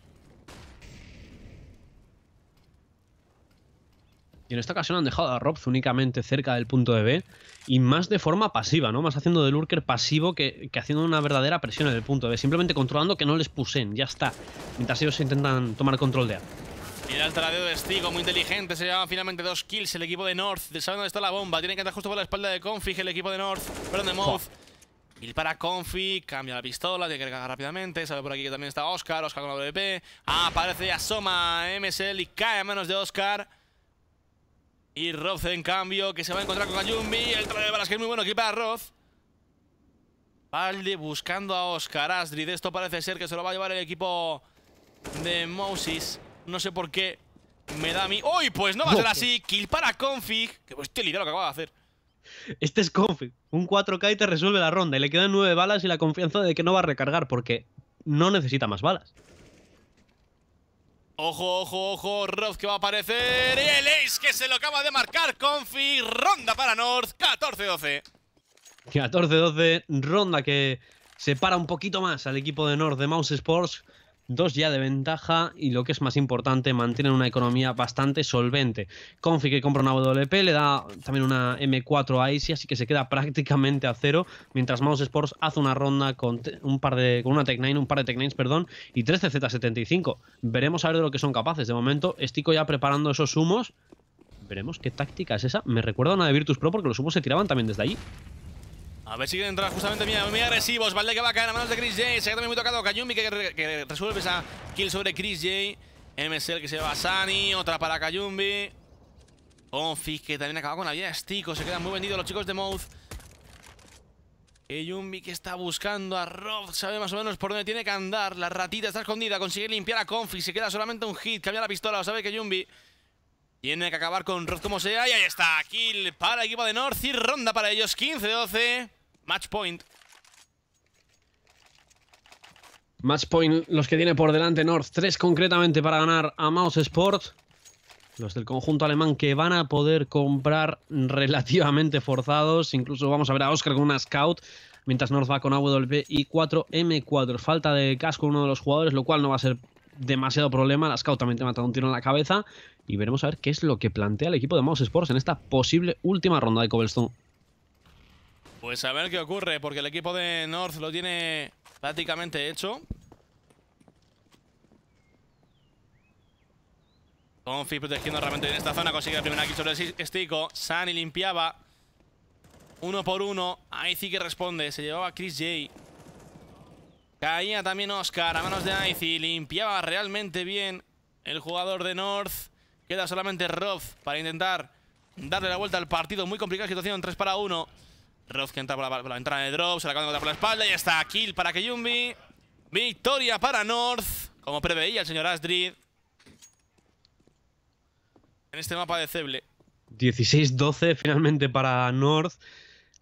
Y en esta ocasión han dejado a Robs únicamente cerca del punto de B y más de forma pasiva, ¿no? Más haciendo de Lurker pasivo que, haciendo una verdadera presión en el punto B. Simplemente controlando que no les pusen, ya está. Mientras ellos intentan tomar control de A. Mira el tradeo de Stigo, muy inteligente, se lleva finalmente dos kills el equipo de North. Sabe dónde está la bomba, tiene que andar justo por la espalda de Config el equipo de North, perdón, de Y para Confi, cambia la pistola, tiene que cargar rápidamente. Sabe por aquí que también está Oscar, Oscar con la WP. Ah, aparece, asoma MSL y cae a manos de Oscar. Y Roth en cambio, que se va a encontrar con Ayumbi. El traje de balas que es muy bueno equipo para Roth. Valde buscando a Oscar Astrid, Esto parece ser que se lo va a llevar el equipo de Moses. No sé por qué me da a mí. ¡Uy! pues no va a ser así. Kill para Config. Que líder lo que acaba de hacer. Este es Config. Un 4K y te resuelve la ronda. Y le quedan 9 balas y la confianza de que no va a recargar porque no necesita más balas. Ojo, ojo, ojo, Roth que va a aparecer. Y el Ace que se lo acaba de marcar. Confi, ronda para North, 14-12. 14-12, ronda que separa un poquito más al equipo de North de Mouse Sports dos ya de ventaja y lo que es más importante, mantienen una economía bastante solvente. Confi que compra una WP le da también una M4 a Icy, así que se queda prácticamente a cero, mientras Mouse Sports hace una ronda con un par de con una Tech 9, un par de Tech 9, perdón, y 13 z 75 Veremos a ver de lo que son capaces. De momento, Estico ya preparando esos humos Veremos qué táctica es esa. Me recuerda a una de Virtus Pro porque los humos se tiraban también desde allí. A ver si quieren entrar justamente mira, muy agresivos. Valde que va a caer a manos de Chris J. Se ha muy tocado Kayumbi, que, resuelve esa kill sobre Chris J. MSL que se va a Sani. Otra para Kayumbi. Confi que también acaba con la vida de Se quedan muy vendidos los chicos de Mouth. Kayumbi que está buscando a Roth. Sabe más o menos por dónde tiene que andar. La ratita está escondida. Consigue limpiar a Confi. Se queda solamente un hit. Cambia la pistola. O sabe Kayumbi. Tiene que acabar con Roth como sea y ahí está, kill para el equipo de North y ronda para ellos, 15-12. Match point. point los que tiene por delante North. Tres concretamente para ganar a Mouse Sport. Los del conjunto alemán que van a poder comprar relativamente forzados. Incluso vamos a ver a Oscar con una scout. Mientras North va con AWP y 4M4. Falta de casco uno de los jugadores, lo cual no va a ser demasiado problema. La scout también te matado un tiro en la cabeza. Y veremos a ver qué es lo que plantea el equipo de Mouse Sports en esta posible última ronda de Cobblestone. Pues a ver qué ocurre, porque el equipo de North lo tiene prácticamente hecho. Confi protegiendo realmente en esta zona, consigue la primera kill sobre estico. Sani limpiaba. Uno por uno. Icy que responde. Se llevaba Chris J. Caía también Oscar a manos de Icy. Limpiaba realmente bien el jugador de North. Queda solamente Roth para intentar darle la vuelta al partido. Muy complicada situación. 3 para 1. Roth que entra por la, entrada ventana de drop, se la acaba de por la espalda y ya está kill para Keyumbi. Victoria para North, como preveía el señor Astrid. En este mapa de Ceble. 16-12 finalmente para North.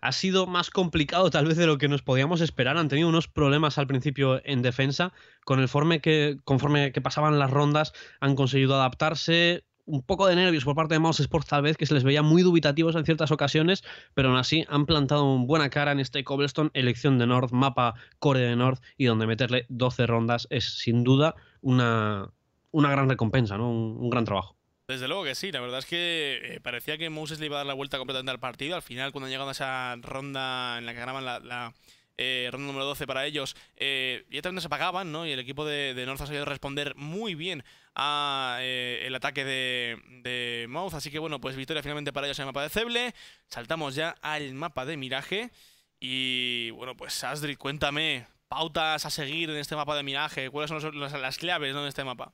Ha sido más complicado tal vez de lo que nos podíamos esperar. Han tenido unos problemas al principio en defensa. Con el que, conforme que pasaban las rondas han conseguido adaptarse un poco de nervios por parte de Mouse Sports tal vez, que se les veía muy dubitativos en ciertas ocasiones, pero aún así han plantado una buena cara en este Cobblestone, elección de North, mapa core de North, y donde meterle 12 rondas es sin duda una, una gran recompensa, ¿no? un, gran trabajo. Desde luego que sí, la verdad es que eh, parecía que Moses le iba a dar la vuelta completamente al partido. Al final, cuando han llegado a esa ronda en la que ganaban la, eh, ronda número 12 para ellos, eh, ya también se apagaban, ¿no? Y el equipo de, de North ha sabido responder muy bien a eh, el ataque de, de Mouth. Así que bueno, pues victoria finalmente para ellos en el mapa de Ceble. Saltamos ya al mapa de Miraje. Y bueno, pues Asdri, cuéntame, pautas a seguir en este mapa de Miraje. ¿Cuáles son las claves de este mapa?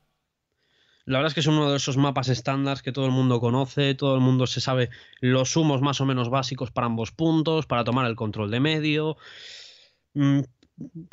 La verdad es que es uno de esos mapas estándar que todo el mundo conoce, todo el mundo se sabe los humos más o menos básicos para ambos puntos, para tomar el control de medio. Mm,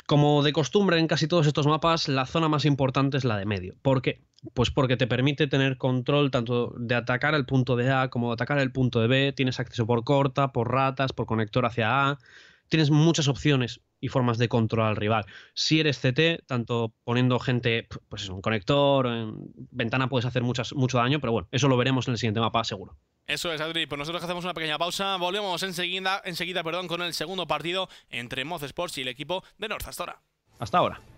como de costumbre en casi todos estos mapas, la zona más importante es la de medio. ¿Por qué? Pues porque te permite tener control tanto de atacar el punto de A como de atacar el punto de B. Tienes acceso por corta, por ratas, por conector hacia A. Tienes muchas opciones y formas de controlar al rival. Si eres CT, tanto poniendo gente, pues es un conector, en ventana puedes hacer mucho daño, pero bueno, eso lo veremos en el siguiente mapa, seguro. Eso es, Adri. Pues nosotros hacemos una pequeña pausa. Volvemos enseguida, enseguida perdón, con el segundo partido entre Moz Sports y el equipo de North Astora. Hasta ahora.